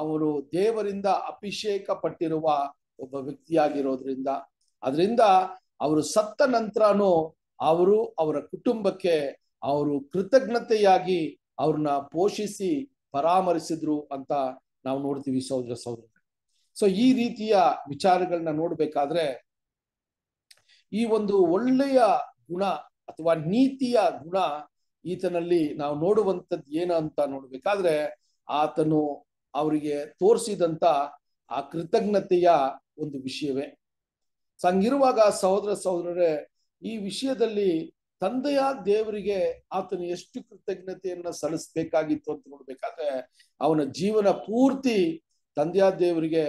ಅವರು ದೇವರಿಂದ ಅಭಿಷೇಕ ಪಟ್ಟಿರುವ ಒಬ್ಬ ವ್ಯಕ್ತಿಯಾಗಿರೋದ್ರಿಂದ ಅದರಿಂದ ಅವರು ಸತ್ತ ನಂತರನು ಅವರು ಅವರ ಕುಟುಂಬಕ್ಕೆ ಅವರು ಕೃತಜ್ಞತೆಯಾಗಿ ಅವ್ರನ್ನ ಪೋಷಿಸಿ ಪರಾಮರಿಸಿದ್ರು ಅಂತ ನಾವು ನೋಡ್ತೀವಿ ಸಹೋದರ ಸಹೋದರ ಸೊ ಈ ರೀತಿಯ ವಿಚಾರಗಳನ್ನ ನೋಡ್ಬೇಕಾದ್ರೆ ಈ ಒಂದು ಒಳ್ಳೆಯ ಗುಣ ಅಥವಾ ನೀತಿಯ ಗುಣ ಈತನಲ್ಲಿ ನಾವು ನೋಡುವಂಥದ್ದು ಏನು ಅಂತ ನೋಡ್ಬೇಕಾದ್ರೆ ಆತನು ಅವರಿಗೆ ತೋರಿಸಿದಂತ ಆ ಕೃತಜ್ಞತೆಯ ಒಂದು ವಿಷಯವೇ ಸಂಗಿರುವಾಗ ಸಹೋದರ ಸಹೋದರರೇ ಈ ವಿಷಯದಲ್ಲಿ ತಂದೆಯ ದೇವರಿಗೆ ಆತನು ಎಷ್ಟು ಕೃತಜ್ಞತೆಯನ್ನ ಸಲ್ಲಿಸಬೇಕಾಗಿತ್ತು ಅಂತ ನೋಡ್ಬೇಕಾದ್ರೆ ಅವನ ಜೀವನ ಪೂರ್ತಿ ತಂದೆಯ ದೇವರಿಗೆ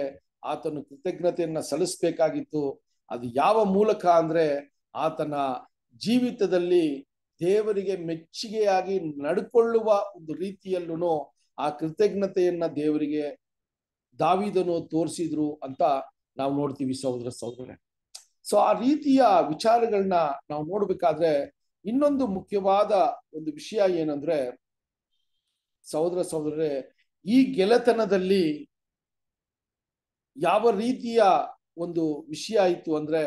ಆತನು ಕೃತಜ್ಞತೆಯನ್ನ ಸಲ್ಲಿಸಬೇಕಾಗಿತ್ತು ಅದು ಯಾವ ಮೂಲಕ ಅಂದ್ರೆ ಆತನ ಜೀವಿತದಲ್ಲಿ ದೇವರಿಗೆ ಮೆಚ್ಚುಗೆಯಾಗಿ ನಡ್ಕೊಳ್ಳುವ ಒಂದು ರೀತಿಯಲ್ಲೂ ಆ ಕೃತಜ್ಞತೆಯನ್ನ ದೇವರಿಗೆ ದಾವಿದನು ತೋರಿಸಿದ್ರು ಅಂತ ನಾವು ನೋಡ್ತೀವಿ ಸಹೋದರ ಸಹೋದರ ಸೊ ಆ ರೀತಿಯ ವಿಚಾರಗಳನ್ನ ನಾವು ನೋಡ್ಬೇಕಾದ್ರೆ ಇನ್ನೊಂದು ಮುಖ್ಯವಾದ ಒಂದು ವಿಷಯ ಏನಂದ್ರೆ ಸಹೋದರ ಸಹೋದರರೇ ಈ ಗೆಳೆತನದಲ್ಲಿ ಯಾವ ರೀತಿಯ ಒಂದು ವಿಷಯ ಆಯಿತು ಅಂದ್ರೆ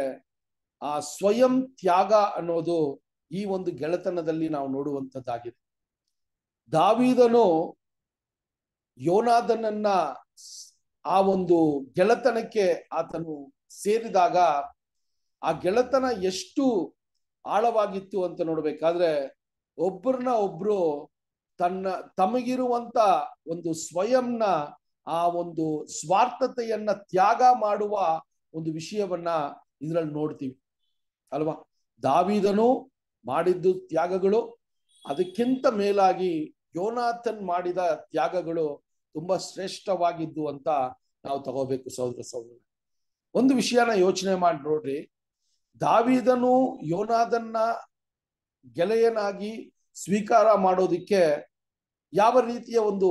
ಆ ಸ್ವಯಂ ತ್ಯಾಗ ಅನ್ನೋದು ಈ ಒಂದು ಗೆಳೆತನದಲ್ಲಿ ನಾವು ನೋಡುವಂಥದ್ದಾಗಿದೆ ದಾವಿದನು ಯೋನಾದನನ್ನ ಆ ಒಂದು ಗೆಳೆತನಕ್ಕೆ ಆತನು ಸೇರಿದಾಗ ಆ ಗೆಳೆತನ ಎಷ್ಟು ಆಳವಾಗಿತ್ತು ಅಂತ ನೋಡ್ಬೇಕಾದ್ರೆ ಒಬ್ಬರನ್ನ ಒಬ್ರು ತನ್ನ ತಮಗಿರುವಂತ ಒಂದು ಸ್ವಯಂನ ಆ ಒಂದು ಸ್ವಾರ್ಥತೆಯನ್ನ ತ್ಯಾಗ ಮಾಡುವ ಒಂದು ವಿಷಯವನ್ನ ಇದರಲ್ಲಿ ನೋಡ್ತೀವಿ ಅಲ್ವಾ ದಾವಿದನು ಮಾಡಿದ್ದು ತ್ಯಾಗಗಳು ಅದಕ್ಕಿಂತ ಮೇಲಾಗಿ ಯೋನಾಥನ್ ಮಾಡಿದ ತ್ಯಾಗಗಳು ತುಂಬಾ ಶ್ರೇಷ್ಠವಾಗಿದ್ದು ಅಂತ ನಾವು ತಗೋಬೇಕು ಸಹೋದರ ಸಹೋದರ ಒಂದು ವಿಷಯನ ಯೋಚನೆ ಮಾಡಿ ನೋಡ್ರಿ ದಾವಿದನು ಯೋನಾದನ್ನ ಗೆಳೆಯನಾಗಿ ಸ್ವೀಕಾರ ಮಾಡೋದಿಕ್ಕೆ ಯಾವ ರೀತಿಯ ಒಂದು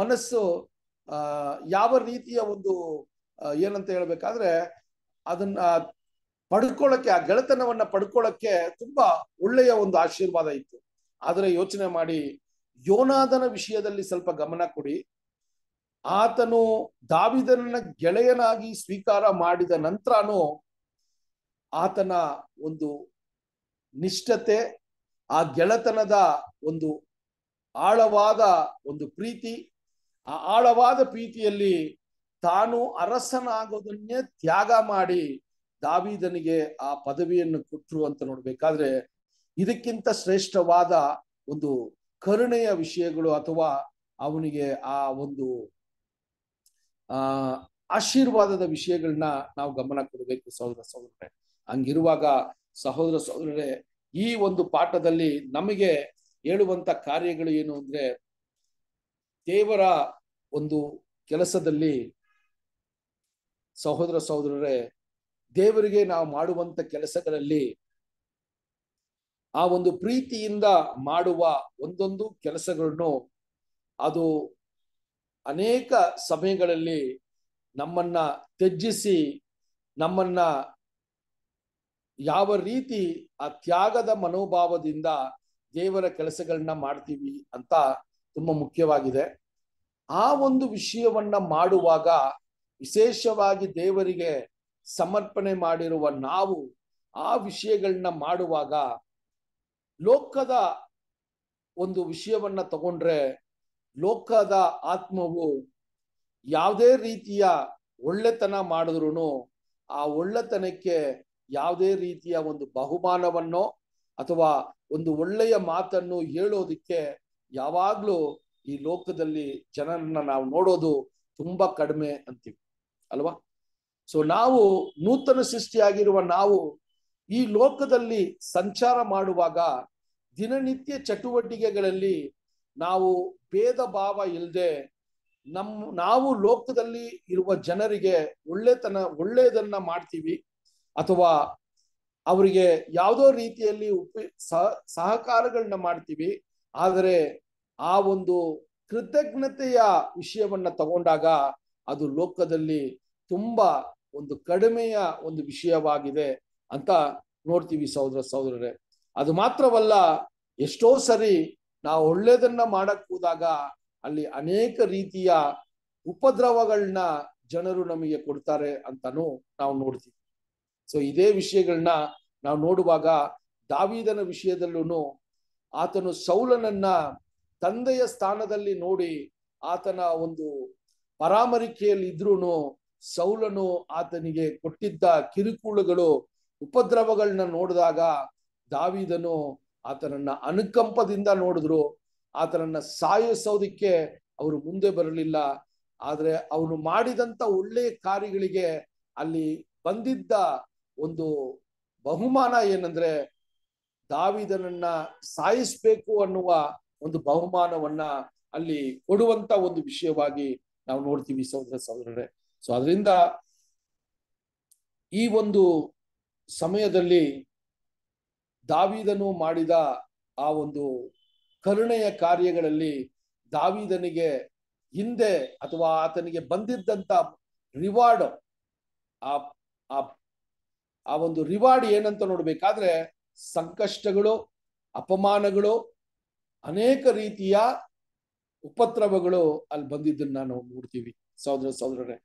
ಮನಸ್ಸು ಯಾವ ರೀತಿಯ ಒಂದು ಏನಂತ ಹೇಳ್ಬೇಕಾದ್ರೆ ಅದನ್ನ ಪಡ್ಕೊಳಕ್ಕೆ ಆ ಗೆಳೆತನವನ್ನ ಪಡ್ಕೊಳ್ಳಕ್ಕೆ ತುಂಬಾ ಒಳ್ಳೆಯ ಒಂದು ಆಶೀರ್ವಾದ ಇತ್ತು ಆದರೆ ಯೋಚನೆ ಮಾಡಿ ಯೋನಾದನ ವಿಷಯದಲ್ಲಿ ಸ್ವಲ್ಪ ಗಮನ ಕೊಡಿ ಆತನು ದಾವಿದನ ಗೆಳೆಯನಾಗಿ ಸ್ವೀಕಾರ ಮಾಡಿದ ನಂತರನೂ ಆತನ ಒಂದು ನಿಷ್ಠತೆ ಆ ಗೆಳೆತನದ ಒಂದು ಆಳವಾದ ಒಂದು ಪ್ರೀತಿ ಆ ಆಳವಾದ ಪ್ರೀತಿಯಲ್ಲಿ ತಾನು ಅರಸನಾಗೋದನ್ನೇ ತ್ಯಾಗ ಮಾಡಿ ದಾವಿದನಿಗೆ ಆ ಪದವಿಯನ್ನು ಕೊಟ್ಟರು ಅಂತ ನೋಡ್ಬೇಕಾದ್ರೆ ಇದಕ್ಕಿಂತ ಶ್ರೇಷ್ಠವಾದ ಒಂದು ಕರುಣೆಯ ವಿಷಯಗಳು ಅಥವಾ ಅವನಿಗೆ ಆ ಒಂದು ಆ ಆಶೀರ್ವಾದದ ವಿಷಯಗಳನ್ನ ನಾವು ಗಮನ ಕೊಡಬೇಕು ಸಹೋದರ ಸಹೋದರರೇ ಹಂಗಿರುವಾಗ ಸಹೋದರ ಸಹೋದರರೇ ಈ ಒಂದು ಪಾಠದಲ್ಲಿ ನಮಗೆ ಹೇಳುವಂತ ಕಾರ್ಯಗಳು ಏನು ಅಂದ್ರೆ ದೇವರ ಒಂದು ಕೆಲಸದಲ್ಲಿ ಸಹೋದರ ಸಹೋದರರೇ ದೇವರಿಗೆ ನಾವು ಮಾಡುವಂತ ಕೆಲಸಗಳಲ್ಲಿ ಆ ಒಂದು ಪ್ರೀತಿಯಿಂದ ಮಾಡುವ ಒಂದೊಂದು ಕೆಲಸಗಳನ್ನು ಅದು ಅನೇಕ ಸಮಯಗಳಲ್ಲಿ ನಮ್ಮನ್ನ ತ್ಯಜಿಸಿ ನಮ್ಮನ್ನ ಯಾವ ರೀತಿ ಆ ತ್ಯಾಗದ ಮನೋಭಾವದಿಂದ ದೇವರ ಕೆಲಸಗಳನ್ನ ಮಾಡ್ತೀವಿ ಅಂತ ತುಂಬ ಮುಖ್ಯವಾಗಿದೆ ಆ ಒಂದು ವಿಷಯವನ್ನ ಮಾಡುವಾಗ ವಿಶೇಷವಾಗಿ ದೇವರಿಗೆ ಸಮರ್ಪಣೆ ಮಾಡಿರುವ ನಾವು ಆ ವಿಷಯಗಳನ್ನ ಮಾಡುವಾಗ ಲೋಕದ ಒಂದು ವಿಷಯವನ್ನ ತಗೊಂಡ್ರೆ ಲೋಕದ ಆತ್ಮವು ಯಾವುದೇ ರೀತಿಯ ಒಳ್ಳೆತನ ಮಾಡಿದ್ರು ಆ ಒಳ್ಳೆತನಕ್ಕೆ ಯಾವುದೇ ರೀತಿಯ ಒಂದು ಬಹುಮಾನವನ್ನೋ ಅಥವಾ ಒಂದು ಒಳ್ಳೆಯ ಮಾತನ್ನು ಹೇಳೋದಕ್ಕೆ ಯಾವಾಗ್ಲೂ ಈ ಲೋಕದಲ್ಲಿ ಜನರನ್ನ ನಾವು ನೋಡೋದು ತುಂಬಾ ಕಡಿಮೆ ಅಂತೀವಿ ಅಲ್ವಾ ಸೊ ನಾವು ನೂತನ ಸೃಷ್ಟಿಯಾಗಿರುವ ನಾವು ಈ ಲೋಕದಲ್ಲಿ ಸಂಚಾರ ಮಾಡುವಾಗ ದಿನನಿತ್ಯ ಚಟುವಟಿಕೆಗಳಲ್ಲಿ ನಾವು ಭೇದ ಭಾವ ಇಲ್ಲದೆ ನಮ್ಮ ನಾವು ಲೋಕದಲ್ಲಿ ಇರುವ ಜನರಿಗೆ ಒಳ್ಳೆತನ ಒಳ್ಳೆಯದನ್ನ ಮಾಡ್ತೀವಿ ಅಥವಾ ಅವರಿಗೆ ಯಾವುದೋ ರೀತಿಯಲ್ಲಿ ಉಪ ಸಹಕಾರಗಳನ್ನ ಮಾಡ್ತೀವಿ ಆದರೆ ಆ ಒಂದು ಕೃತಜ್ಞತೆಯ ವಿಷಯವನ್ನ ತಗೊಂಡಾಗ ಅದು ಲೋಕದಲ್ಲಿ ತುಂಬಾ ಒಂದು ಕಡಿಮೆಯ ಒಂದು ವಿಷಯವಾಗಿದೆ ಅಂತ ನೋಡ್ತೀವಿ ಸಹೋದರ ಸಹೋದರರೇ ಅದು ಮಾತ್ರವಲ್ಲ ಎಷ್ಟೋ ಸರಿ ನಾವು ಒಳ್ಳೇದನ್ನ ಮಾಡಕ್ ಹೋದಾಗ ಅಲ್ಲಿ ಅನೇಕ ರೀತಿಯ ಉಪದ್ರವಗಳನ್ನ ಜನರು ನಮಗೆ ಕೊಡ್ತಾರೆ ಅಂತಾನು ನಾವು ನೋಡ್ತೀವಿ ಸೊ ಇದೇ ವಿಷಯಗಳನ್ನ ನಾವು ನೋಡುವಾಗ ದಾವಿದನ ವಿಷಯದಲ್ಲೂ ಆತನು ಸೌಲನನ್ನ ತಂದೆಯ ಸ್ಥಾನದಲ್ಲಿ ನೋಡಿ ಆತನ ಒಂದು ಪರಾಮರಿಕೆಯಲ್ಲಿ ಇದ್ರೂ ಸೌಲನು ಆತನಿಗೆ ಕೊಟ್ಟಿದ್ದ ಕಿರುಕುಳಗಳು ಉಪದ್ರವಗಳನ್ನ ನೋಡಿದಾಗ ದಾವಿದನು ಆತನನ್ನ ಅನುಕಂಪದಿಂದ ನೋಡಿದ್ರು ಆತನನ್ನ ಸಾಯಿಸೋದಿಕ್ಕೆ ಅವರು ಮುಂದೆ ಬರಲಿಲ್ಲ ಆದ್ರೆ ಅವನು ಮಾಡಿದಂತ ಒಳ್ಳೆಯ ಕಾರ್ಯಗಳಿಗೆ ಅಲ್ಲಿ ಬಂದಿದ್ದ ಒಂದು ಬಹುಮಾನ ಏನಂದ್ರೆ ದಾವಿದನನ್ನ ಸಾಯಿಸ್ಬೇಕು ಅನ್ನುವ ಒಂದು ಬಹುಮಾನವನ್ನ ಅಲ್ಲಿ ಕೊಡುವಂತ ಒಂದು ವಿಷಯವಾಗಿ ನಾವು ನೋಡ್ತೀವಿ ಸಹೋದರ ಸಹೋದರರೇ ಸೊ ಅದರಿಂದ ಈ ಒಂದು ಸಮಯದಲ್ಲಿ ದಾವಿದನು ಮಾಡಿದ ಆ ಒಂದು ಕರುಣೆಯ ಕಾರ್ಯಗಳಲ್ಲಿ ದಾವಿದನಿಗೆ ಹಿಂದೆ ಅಥವಾ ಆತನಿಗೆ ಬಂದಿದ್ದಂತ ರಿವಾರ್ಡ್ ಆ ಆ ಒಂದು ರಿವಾರ್ಡ್ ಏನಂತ ನೋಡ್ಬೇಕಾದ್ರೆ ಸಂಕಷ್ಟಗಳು ಅಪಮಾನಗಳು ಅನೇಕ ರೀತಿಯ ಉಪದ್ರವಗಳು ಅಲ್ಲಿ ಬಂದಿದ್ದನ್ನ ನಾವು ನೋಡ್ತೀವಿ ಸಹೋದರ ಸಹೋದರರೇ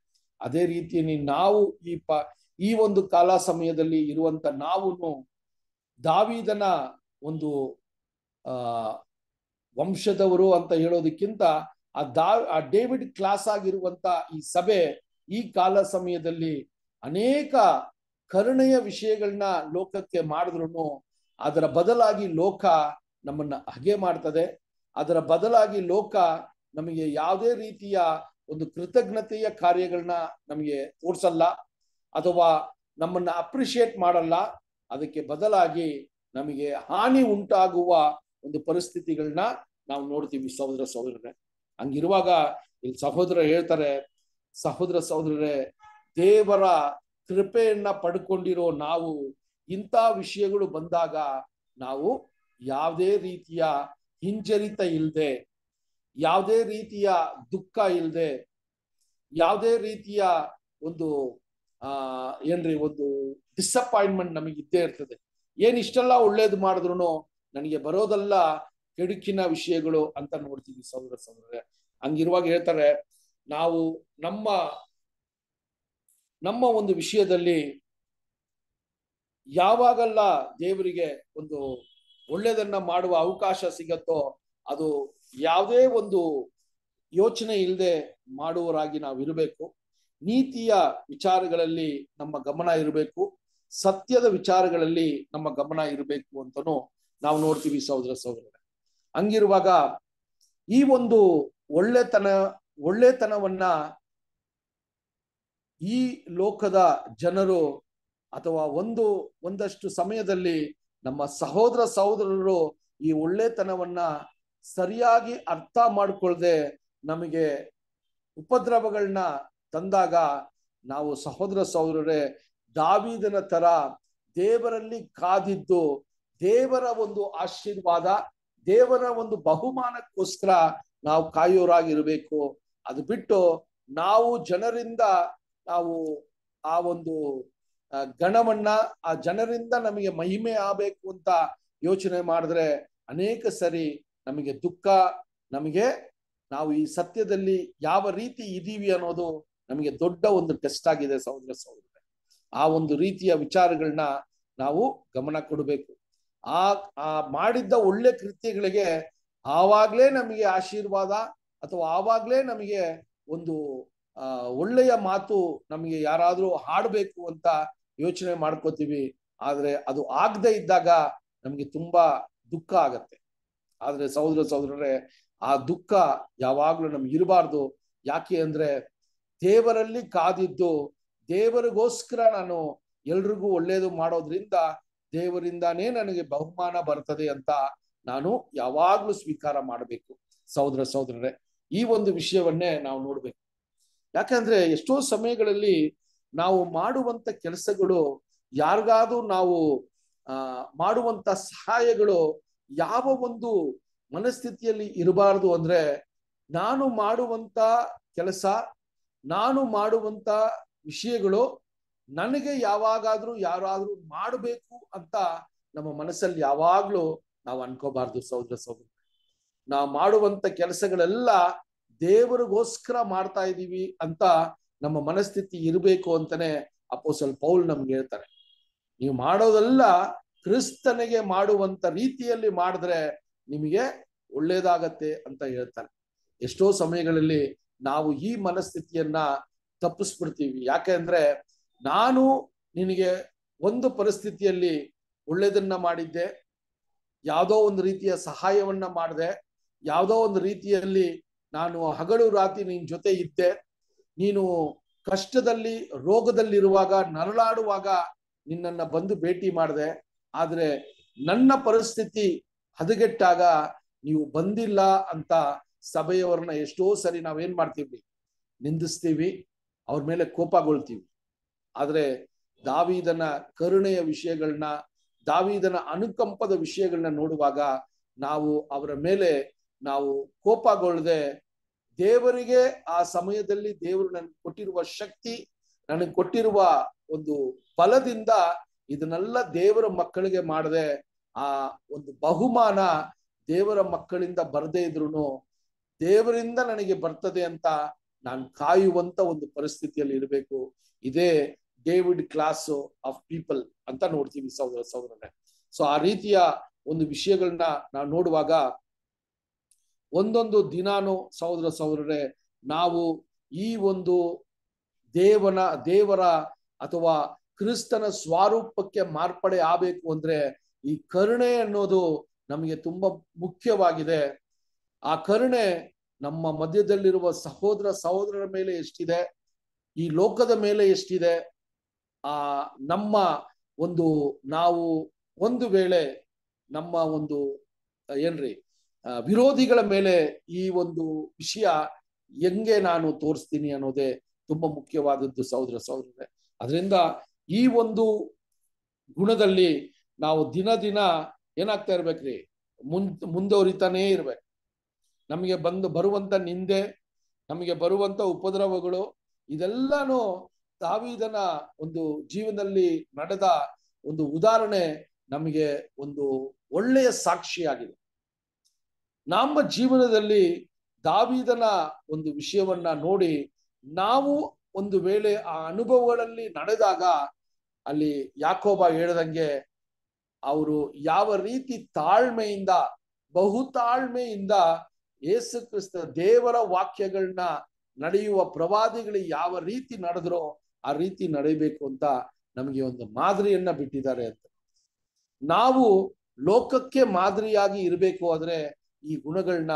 ಅದೇ ರೀತಿಯಲ್ಲಿ ನಾವು ಈ ಪ ಈ ಒಂದು ಕಾಲ ಸಮಯದಲ್ಲಿ ಇರುವಂತ ನಾವು ದಾವಿದನ ಒಂದು ಆ ವಂಶದವರು ಅಂತ ಹೇಳೋದಕ್ಕಿಂತ ಆ ದಾ ಆ ಡೇವಿಡ್ ಕ್ಲಾಸ್ ಆಗಿರುವಂತ ಈ ಸಭೆ ಈ ಕಾಲ ಸಮಯದಲ್ಲಿ ಅನೇಕ ಕರುಣೆಯ ವಿಷಯಗಳನ್ನ ಲೋಕಕ್ಕೆ ಮಾಡಿದ್ರು ಅದರ ಬದಲಾಗಿ ಲೋಕ ನಮ್ಮನ್ನ ಹಗೆ ಮಾಡ್ತದೆ ಅದರ ಬದಲಾಗಿ ಲೋಕ ನಮಗೆ ಯಾವುದೇ ರೀತಿಯ ಒಂದು ಕೃತಜ್ಞತೆಯ ಕಾರ್ಯಗಳನ್ನ ನಮಗೆ ತೋರಿಸಲ್ಲ ಅಥವಾ ನಮ್ಮನ್ನ ಅಪ್ರಿಷಿಯೇಟ್ ಮಾಡಲ್ಲ ಅದಕ್ಕೆ ಬದಲಾಗಿ ನಮಗೆ ಹಾನಿ ಉಂಟಾಗುವ ಒಂದು ಪರಿಸ್ಥಿತಿಗಳನ್ನ ನಾವು ನೋಡ್ತೀವಿ ಸಹೋದರ ಸಹೋದರರೇ ಹಂಗಿರುವಾಗ ಇಲ್ಲಿ ಸಹೋದರ ಹೇಳ್ತಾರೆ ಸಹೋದರ ಸಹೋದರರೇ ದೇವರ ಕೃಪೆಯನ್ನ ಪಡ್ಕೊಂಡಿರೋ ನಾವು ಇಂಥ ವಿಷಯಗಳು ಬಂದಾಗ ನಾವು ಯಾವುದೇ ರೀತಿಯ ಹಿಂಜರಿತ ಇಲ್ಲದೆ ಯಾವುದೇ ರೀತಿಯ ದುಃಖ ಇಲ್ಲದೆ ಯಾವುದೇ ರೀತಿಯ ಒಂದು ಆ ಏನ್ರಿ ಒಂದು ಡಿಸಪಾಯಿಂಟ್ಮೆಂಟ್ ನಮಗೆ ಇದ್ದೇ ಇರ್ತದೆ ಏನ್ ಇಷ್ಟೆಲ್ಲ ಒಳ್ಳೇದು ಮಾಡಿದ್ರು ನನಗೆ ಬರೋದಲ್ಲ ಕೆಡುಕಿನ ವಿಷಯಗಳು ಅಂತ ನೋಡ್ತೀವಿ ಸೌಂದರ್ಯ ಸೌಂದರ್ಯ ಹಂಗಿರುವಾಗ ಹೇಳ್ತಾರೆ ನಾವು ನಮ್ಮ ನಮ್ಮ ಒಂದು ವಿಷಯದಲ್ಲಿ ಯಾವಾಗಲ್ಲ ದೇವರಿಗೆ ಒಂದು ಒಳ್ಳೆಯದನ್ನ ಮಾಡುವ ಅವಕಾಶ ಸಿಗತ್ತೋ ಅದು ಯಾವುದೇ ಒಂದು ಯೋಚನೆ ಇಲ್ಲದೆ ಮಾಡುವರಾಗಿ ನಾವು ಇರಬೇಕು ನೀತಿಯ ವಿಚಾರಗಳಲ್ಲಿ ನಮ್ಮ ಗಮನ ಇರಬೇಕು ಸತ್ಯದ ವಿಚಾರಗಳಲ್ಲಿ ನಮ್ಮ ಗಮನ ಇರಬೇಕು ಅಂತನೂ ನಾವು ನೋಡ್ತೀವಿ ಸಹೋದರ ಸಹೋದರ ಹಂಗಿರುವಾಗ ಈ ಒಂದು ಒಳ್ಳೆತನ ಒಳ್ಳೆತನವನ್ನ ಈ ಲೋಕದ ಜನರು ಅಥವಾ ಒಂದು ಒಂದಷ್ಟು ಸಮಯದಲ್ಲಿ ನಮ್ಮ ಸಹೋದರ ಸಹೋದರರು ಈ ಒಳ್ಳೆತನವನ್ನ ಸರಿಯಾಗಿ ಅರ್ಥ ಮಾಡ್ಕೊಳ್ದೆ ನಮಗೆ ಉಪದ್ರವಗಳನ್ನ ತಂದಾಗ ನಾವು ಸಹೋದರ ಸಹೋದರರೇ ದಾವಿದನ ತರ ದೇವರಲ್ಲಿ ಕಾದಿದ್ದು ದೇವರ ಒಂದು ಆಶೀರ್ವಾದ ದೇವರ ಒಂದು ಬಹುಮಾನಕ್ಕೋಸ್ಕರ ನಾವು ಕಾಯೋರಾಗಿರ್ಬೇಕು ಅದು ಬಿಟ್ಟು ನಾವು ಜನರಿಂದ ನಾವು ಆ ಒಂದು ಗಣವನ್ನ ಆ ಜನರಿಂದ ನಮಗೆ ಮಹಿಮೆ ಆಗಬೇಕು ಅಂತ ಯೋಚನೆ ಮಾಡಿದ್ರೆ ಅನೇಕ ಸರಿ ನಮಗೆ ದುಃಖ ನಮಗೆ ನಾವು ಈ ಸತ್ಯದಲ್ಲಿ ಯಾವ ರೀತಿ ಇದೀವಿ ಅನ್ನೋದು ನಮಗೆ ದೊಡ್ಡ ಒಂದು ಟೆಸ್ಟ್ ಆಗಿದೆ ಸಹೋದರ ಸೌಂದರ್ಯ ಆ ಒಂದು ರೀತಿಯ ವಿಚಾರಗಳನ್ನ ನಾವು ಗಮನ ಕೊಡಬೇಕು ಆ ಆ ಮಾಡಿದ್ದ ಒಳ್ಳೆ ಕೃತ್ಯಗಳಿಗೆ ಆವಾಗ್ಲೇ ನಮಗೆ ಆಶೀರ್ವಾದ ಅಥವಾ ಆವಾಗ್ಲೇ ನಮಗೆ ಒಂದು ಒಳ್ಳೆಯ ಮಾತು ನಮಗೆ ಯಾರಾದ್ರೂ ಹಾಡಬೇಕು ಅಂತ ಯೋಚನೆ ಮಾಡ್ಕೋತೀವಿ ಆದರೆ ಅದು ಆಗದೆ ಇದ್ದಾಗ ನಮಗೆ ತುಂಬಾ ದುಃಖ ಆಗತ್ತೆ ಆದರೆ ಸಹೋದರ ಸಹೋದರರೇ ಆ ದುಃಖ ಯಾವಾಗ್ಲೂ ನಮ್ಗೆ ಇರಬಾರ್ದು ಯಾಕೆ ಅಂದ್ರೆ ದೇವರಲ್ಲಿ ಕಾದಿದ್ದು ದೇವರಿಗೋಸ್ಕರ ನಾನು ಎಲ್ರಿಗೂ ಒಳ್ಳೇದು ಮಾಡೋದ್ರಿಂದ ದೇವರಿಂದಾನೇ ನನಗೆ ಬಹುಮಾನ ಬರ್ತದೆ ಅಂತ ನಾನು ಯಾವಾಗ್ಲೂ ಸ್ವೀಕಾರ ಮಾಡಬೇಕು ಸಹೋದರ ಸಹೋದರರೇ ಈ ಒಂದು ವಿಷಯವನ್ನೇ ನಾವು ನೋಡ್ಬೇಕು ಯಾಕಂದ್ರೆ ಎಷ್ಟೋ ಸಮಯಗಳಲ್ಲಿ ನಾವು ಮಾಡುವಂತ ಕೆಲಸಗಳು ಯಾರಿಗಾದ್ರೂ ನಾವು ಆ ಮಾಡುವಂತ ಸಹಾಯಗಳು ಯಾವ ಒಂದು ಮನಸ್ಥಿತಿಯಲ್ಲಿ ಇರಬಾರದು ಅಂದ್ರೆ ನಾನು ಮಾಡುವಂತ ಕೆಲಸ ನಾನು ಮಾಡುವಂತ ವಿಷಯಗಳು ನನಗೆ ಯಾವಾಗಾದ್ರೂ ಯಾರಾದ್ರೂ ಮಾಡಬೇಕು ಅಂತ ನಮ್ಮ ಮನಸ್ಸಲ್ಲಿ ಯಾವಾಗ್ಲೂ ನಾವು ಅನ್ಕೋಬಾರ್ದು ಸೌದ್ರ ಸಹೋದರ ನಾವು ಮಾಡುವಂತ ಕೆಲಸಗಳೆಲ್ಲ ದೇವರಿಗೋಸ್ಕರ ಮಾಡ್ತಾ ಇದ್ದೀವಿ ಅಂತ ನಮ್ಮ ಮನಸ್ಥಿತಿ ಇರಬೇಕು ಅಂತಾನೆ ಅಪೋಸಲ್ ಪೌಲ್ ನಮ್ಗೆ ಹೇಳ್ತಾರೆ ನೀವು ಮಾಡೋದೆಲ್ಲ ಕ್ರಿಸ್ತನಿಗೆ ಮಾಡುವಂತ ರೀತಿಯಲ್ಲಿ ಮಾಡಿದ್ರೆ ನಿಮಗೆ ಒಳ್ಳೇದಾಗತ್ತೆ ಅಂತ ಹೇಳ್ತಾರೆ ಎಷ್ಟೋ ಸಮಯಗಳಲ್ಲಿ ನಾವು ಈ ಮನಸ್ಥಿತಿಯನ್ನ ತಪ್ಪಿಸ್ಬಿಡ್ತೀವಿ ಯಾಕೆಂದ್ರೆ ನಾನು ನಿನಗೆ ಒಂದು ಪರಿಸ್ಥಿತಿಯಲ್ಲಿ ಒಳ್ಳೇದನ್ನ ಮಾಡಿದ್ದೆ ಯಾವುದೋ ಒಂದು ರೀತಿಯ ಸಹಾಯವನ್ನ ಮಾಡಿದೆ ಯಾವುದೋ ಒಂದು ರೀತಿಯಲ್ಲಿ ನಾನು ಹಗಲು ರಾತ್ರಿ ನಿನ್ ಜೊತೆ ಇದ್ದೆ ನೀನು ಕಷ್ಟದಲ್ಲಿ ರೋಗದಲ್ಲಿರುವಾಗ ನರಳಾಡುವಾಗ ನಿನ್ನನ್ನು ಬಂದು ಭೇಟಿ ಮಾಡಿದೆ ಆದರೆ ನನ್ನ ಪರಿಸ್ಥಿತಿ ಹದಗೆಟ್ಟಾಗ ನೀವು ಬಂದಿಲ್ಲ ಅಂತ ಸಭೆಯವರನ್ನ ಎಷ್ಟೋ ಸರಿ ನಾವೇನ್ ಮಾಡ್ತೀವಿ ನಿಂದಿಸ್ತೀವಿ ಅವ್ರ ಮೇಲೆ ಕೋಪಗೊಳ್ತೀವಿ ಆದರೆ ದಾವಿದನ ಕರುಣೆಯ ವಿಷಯಗಳನ್ನ ದಾವಿದನ ಅನುಕಂಪದ ವಿಷಯಗಳನ್ನ ನೋಡುವಾಗ ನಾವು ಅವರ ಮೇಲೆ ನಾವು ಕೋಪಗೊಳ್ಳದೆ ದೇವರಿಗೆ ಆ ಸಮಯದಲ್ಲಿ ದೇವರು ನನಗೆ ಕೊಟ್ಟಿರುವ ಶಕ್ತಿ ನನಗೆ ಕೊಟ್ಟಿರುವ ಒಂದು ಫಲದಿಂದ ಇದನ್ನೆಲ್ಲ ದೇವರ ಮಕ್ಕಳಿಗೆ ಮಾಡದೆ ಆ ಒಂದು ಬಹುಮಾನ ದೇವರ ಮಕ್ಕಳಿಂದ ಬರದೇ ಇದ್ರು ದೇವರಿಂದ ನನಗೆ ಬರ್ತದೆ ಅಂತ ನಾನು ಕಾಯುವಂತ ಒಂದು ಪರಿಸ್ಥಿತಿಯಲ್ಲಿ ಇರಬೇಕು ಇದೇ ಡೇವಿಡ್ ಕ್ಲಾಸ್ ಆಫ್ ಪೀಪಲ್ ಅಂತ ನೋಡ್ತೀವಿ ಸಹೋದರ ಸಹೋದರನೇ ಸೊ ಆ ರೀತಿಯ ಒಂದು ವಿಷಯಗಳನ್ನ ನಾವು ನೋಡುವಾಗ ಒಂದೊಂದು ದಿನಾನು ಸಹೋದರ ಸಹೋದರರೇ ನಾವು ಈ ಒಂದು ದೇವನ ದೇವರ ಅಥವಾ ಕ್ರಿಸ್ತನ ಸ್ವರೂಪಕ್ಕೆ ಮಾರ್ಪಡೆ ಆಗಬೇಕು ಅಂದ್ರೆ ಈ ಕರುಣೆ ಅನ್ನೋದು ನಮಗೆ ತುಂಬಾ ಮುಖ್ಯವಾಗಿದೆ ಆ ಕರುಣೆ ನಮ್ಮ ಮಧ್ಯದಲ್ಲಿರುವ ಸಹೋದರ ಸಹೋದರರ ಮೇಲೆ ಎಷ್ಟಿದೆ ಈ ಲೋಕದ ಮೇಲೆ ಎಷ್ಟಿದೆ ಆ ನಮ್ಮ ಒಂದು ನಾವು ಒಂದು ವೇಳೆ ನಮ್ಮ ಒಂದು ಏನ್ರಿ ವಿರೋಧಿಗಳ ಮೇಲೆ ಈ ಒಂದು ವಿಷಯ ಹೆಂಗೆ ನಾನು ತೋರಿಸ್ತೀನಿ ಅನ್ನೋದೇ ತುಂಬಾ ಮುಖ್ಯವಾದದ್ದು ಸಹೋದರ ಸಹೋದರ ಅದರಿಂದ ಈ ಒಂದು ಗುಣದಲ್ಲಿ ನಾವು ದಿನ ದಿನ ಏನಾಗ್ತಾ ಇರ್ಬೇಕ್ರಿ ಮುನ್ ಮುಂದುವರಿತಾನೇ ಇರ್ಬೇಕು ನಮಗೆ ಬಂದು ಬರುವಂತ ನಿಂದೆ ನಮಗೆ ಬರುವಂತ ಉಪದ್ರವಗಳು ಇದೆಲ್ಲಾನು ದಾವಿದನ ಒಂದು ಜೀವನದಲ್ಲಿ ನಡೆದ ಒಂದು ಉದಾಹರಣೆ ನಮಗೆ ಒಂದು ಒಳ್ಳೆಯ ಸಾಕ್ಷಿಯಾಗಿದೆ ನಮ್ಮ ಜೀವನದಲ್ಲಿ ದಾವಿದನ ಒಂದು ವಿಷಯವನ್ನ ನೋಡಿ ನಾವು ಒಂದು ವೇಳೆ ಆ ಅನುಭವಗಳಲ್ಲಿ ನಡೆದಾಗ ಅಲ್ಲಿ ಯಾಕೋಬ ಹೇಳ್ದಂಗೆ ಅವರು ಯಾವ ರೀತಿ ತಾಳ್ಮೆಯಿಂದ ಬಹುತಾಳ್ಮೆಯಿಂದ ಯೇಸು ಕ್ರಿಸ್ತ ದೇವರ ವಾಕ್ಯಗಳನ್ನ ನಡೆಯುವ ಪ್ರವಾದಿಗಳು ಯಾವ ರೀತಿ ನಡೆದ್ರೋ ಆ ರೀತಿ ನಡೆಯಬೇಕು ಅಂತ ನಮಗೆ ಒಂದು ಮಾದರಿಯನ್ನ ಬಿಟ್ಟಿದ್ದಾರೆ ಅಂತ ನಾವು ಲೋಕಕ್ಕೆ ಮಾದರಿಯಾಗಿ ಇರಬೇಕು ಆದ್ರೆ ಈ ಗುಣಗಳನ್ನ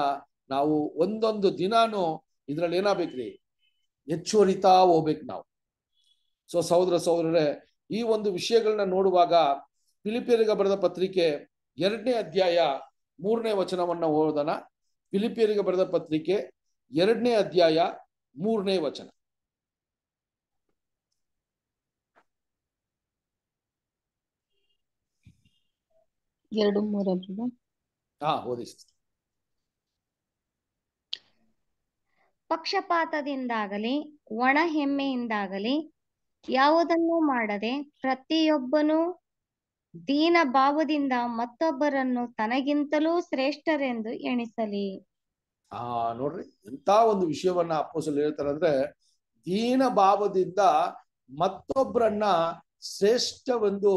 ನಾವು ಒಂದೊಂದು ದಿನಾನು ಇದ್ರಲ್ಲಿ ಏನಾಗ್ಬೇಕ್ರಿ ಅರಿತಾ ಹೋಗ್ಬೇಕು ನಾವು ಸೊ ಸಹೋದರ ಸಹೋದರರೇ ಈ ಒಂದು ವಿಷಯಗಳನ್ನ ನೋಡುವಾಗ ಫಿಲಿಪಿಯರಿಗೆ ಬರೆದ ಪತ್ರಿಕೆ ಎರಡನೇ ಅಧ್ಯಾಯ ಮೂರನೇ ವಚನವನ್ನ ಓದೋಣ ಫಿಲಿಪಿಯರಿಗ ಬರೆದ ಪತ್ರಿಕೆ ಎರಡನೇ ಅಧ್ಯಾಯ ಮೂರನೇ ವಚನ ಎರಡು ಹಾ ಓದಿಸ್ತೀನಿ ಪಕ್ಷಪಾತದಿಂದಾಗಲಿ ಒಣ ಹೆಮ್ಮೆಯಿಂದಾಗಲಿ ಯಾವುದನ್ನೂ ಮಾಡದೆ ಪ್ರತಿಯೊಬ್ಬನೂ ದೀನ ಭಾವದಿಂದ ಮತ್ತೊಬ್ಬರನ್ನು ತನಗಿಂತಲೂ ಶ್ರೇಷ್ಠರೆಂದು ಎಣಿಸಲಿ ಆ ನೋಡ್ರಿ ಎಂತ ಒಂದು ವಿಷಯವನ್ನ ಅಪ್ಪಸಲು ಹೇಳ್ತಾರೆ ಅಂದ್ರೆ ದೀನ ಭಾವದಿಂದ ಮತ್ತೊಬ್ಬರನ್ನ ಶ್ರೇಷ್ಠವೆಂದು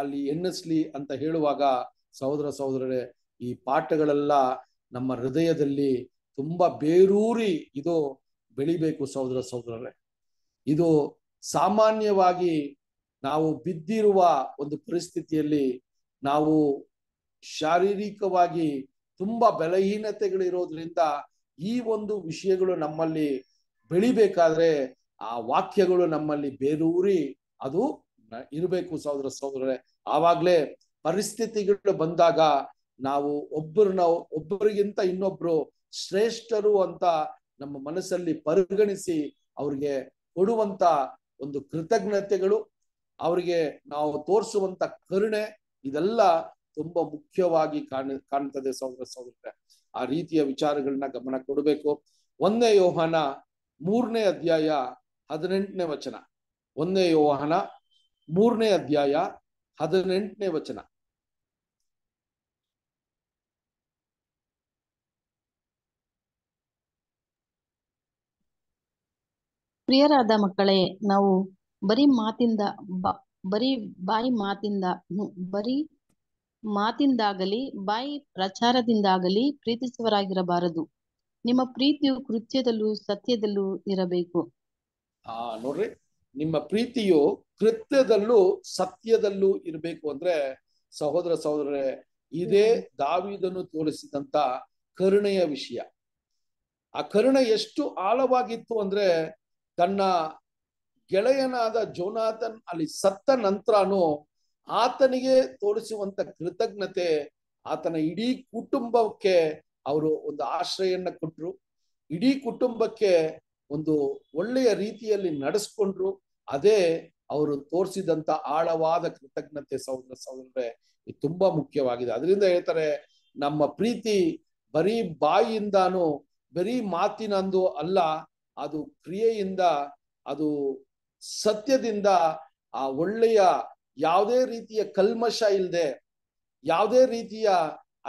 ಅಲ್ಲಿ ಎನ್ನಿಸ್ಲಿ ಅಂತ ಹೇಳುವಾಗ ಸಹೋದರ ಸಹೋದರರೇ ಈ ಪಾಠಗಳೆಲ್ಲ ನಮ್ಮ ಹೃದಯದಲ್ಲಿ ತುಂಬಾ ಬೇರೂರಿ ಇದು ಬೆಳಿಬೇಕು ಸಹೋದರ ಸಹೋದರರೇ ಇದು ಸಾಮಾನ್ಯವಾಗಿ ನಾವು ಬಿದ್ದಿರುವ ಒಂದು ಪರಿಸ್ಥಿತಿಯಲ್ಲಿ ನಾವು ಶಾರೀರಿಕವಾಗಿ ತುಂಬಾ ಬಲಹೀನತೆಗಳಿರೋದ್ರಿಂದ ಈ ಒಂದು ವಿಷಯಗಳು ನಮ್ಮಲ್ಲಿ ಬೆಳಿಬೇಕಾದ್ರೆ ಆ ವಾಕ್ಯಗಳು ನಮ್ಮಲ್ಲಿ ಬೇರೂರಿ ಅದು ಇರಬೇಕು ಸಹೋದರ ಸಹೋದರರೇ ಆವಾಗಲೇ ಪರಿಸ್ಥಿತಿಗಳು ಬಂದಾಗ ನಾವು ಒಬ್ಬರನ್ನ ಒಬ್ಬರಿಗಿಂತ ಇನ್ನೊಬ್ರು ಶ್ರೇಷ್ಠರು ಅಂತ ನಮ್ಮ ಮನಸ್ಸಲ್ಲಿ ಪರಿಗಣಿಸಿ ಅವ್ರಿಗೆ ಕೊಡುವಂತ ಒಂದು ಕೃತಜ್ಞತೆಗಳು ಅವರಿಗೆ ನಾವು ತೋರಿಸುವಂತ ಕರುಣೆ ಇದೆಲ್ಲ ತುಂಬಾ ಮುಖ್ಯವಾಗಿ ಕಾಣ ಕಾಣ್ತದೆ ಸೌಂದರ್ಯ ಸಹೋದರ ಆ ರೀತಿಯ ವಿಚಾರಗಳನ್ನ ಗಮನ ಕೊಡಬೇಕು ಒಂದೇ ಯೋಹನ ಮೂರನೇ ಅಧ್ಯಾಯ ಹದಿನೆಂಟನೇ ವಚನ ಒಂದೇ ಯೋಹನ ಮೂರನೇ ಅಧ್ಯಾಯ ಹದಿನೆಂಟನೇ ವಚನ ಪ್ರಿಯರಾದ ಮಕ್ಕಳೇ ನಾವು ಬರೀ ಮಾತಿಂದ ಬರೀ ಬಾಯಿ ಮಾತಿಂದ ಬರೀ ಮಾತಿಂದಾಗಲಿ ಬಾಯಿ ಪ್ರಚಾರದಿಂದಾಗಲಿ ಪ್ರೀತಿಸುವರಾಗಿರಬಾರದು ನಿಮ್ಮ ಪ್ರೀತಿಯು ಕೃತ್ಯದಲ್ಲೂ ಸತ್ಯದಲ್ಲೂ ಇರಬೇಕು ಆ ನೋಡ್ರಿ ನಿಮ್ಮ ಪ್ರೀತಿಯು ಕೃತ್ಯದಲ್ಲೂ ಸತ್ಯದಲ್ಲೂ ಇರಬೇಕು ಅಂದ್ರೆ ಸಹೋದರ ಸಹೋದರರೇ ಇದೇ ದಾವಿದನ್ನು ತೋರಿಸಿದಂತ ಕರುಣೆಯ ವಿಷಯ ಆ ಕರುಣೆ ಎಷ್ಟು ಆಳವಾಗಿತ್ತು ಅಂದ್ರೆ ತನ್ನ ಗೆಳೆಯನಾದ ಜೋನಾಥನ್ ಅಲ್ಲಿ ಸತ್ತ ನಂತರನೂ ಆತನಿಗೆ ತೋರಿಸುವಂತ ಕೃತಜ್ಞತೆ ಆತನ ಇಡೀ ಕುಟುಂಬಕ್ಕೆ ಅವರು ಒಂದು ಆಶ್ರಯನ್ನ ಕೊಟ್ರು ಇಡೀ ಕುಟುಂಬಕ್ಕೆ ಒಂದು ಒಳ್ಳೆಯ ರೀತಿಯಲ್ಲಿ ನಡೆಸ್ಕೊಂಡ್ರು ಅದೇ ಅವರು ತೋರಿಸಿದಂತ ಆಳವಾದ ಕೃತಜ್ಞತೆ ಸೌಂದರ್ಯ ಸೌಂದರ್ಯ ಇದು ತುಂಬಾ ಮುಖ್ಯವಾಗಿದೆ ಅದರಿಂದ ಹೇಳ್ತಾರೆ ನಮ್ಮ ಪ್ರೀತಿ ಬರೀ ಬಾಯಿಯಿಂದಾನು ಬರೀ ಮಾತಿನಂದು ಅಲ್ಲ ಅದು ಕ್ರಿಯೆಯಿಂದ ಅದು ಸತ್ಯದಿಂದ ಆ ಒಳ್ಳೆಯ ಯಾವುದೇ ರೀತಿಯ ಕಲ್ಮಶ ಇಲ್ಲದೆ ಯಾವುದೇ ರೀತಿಯ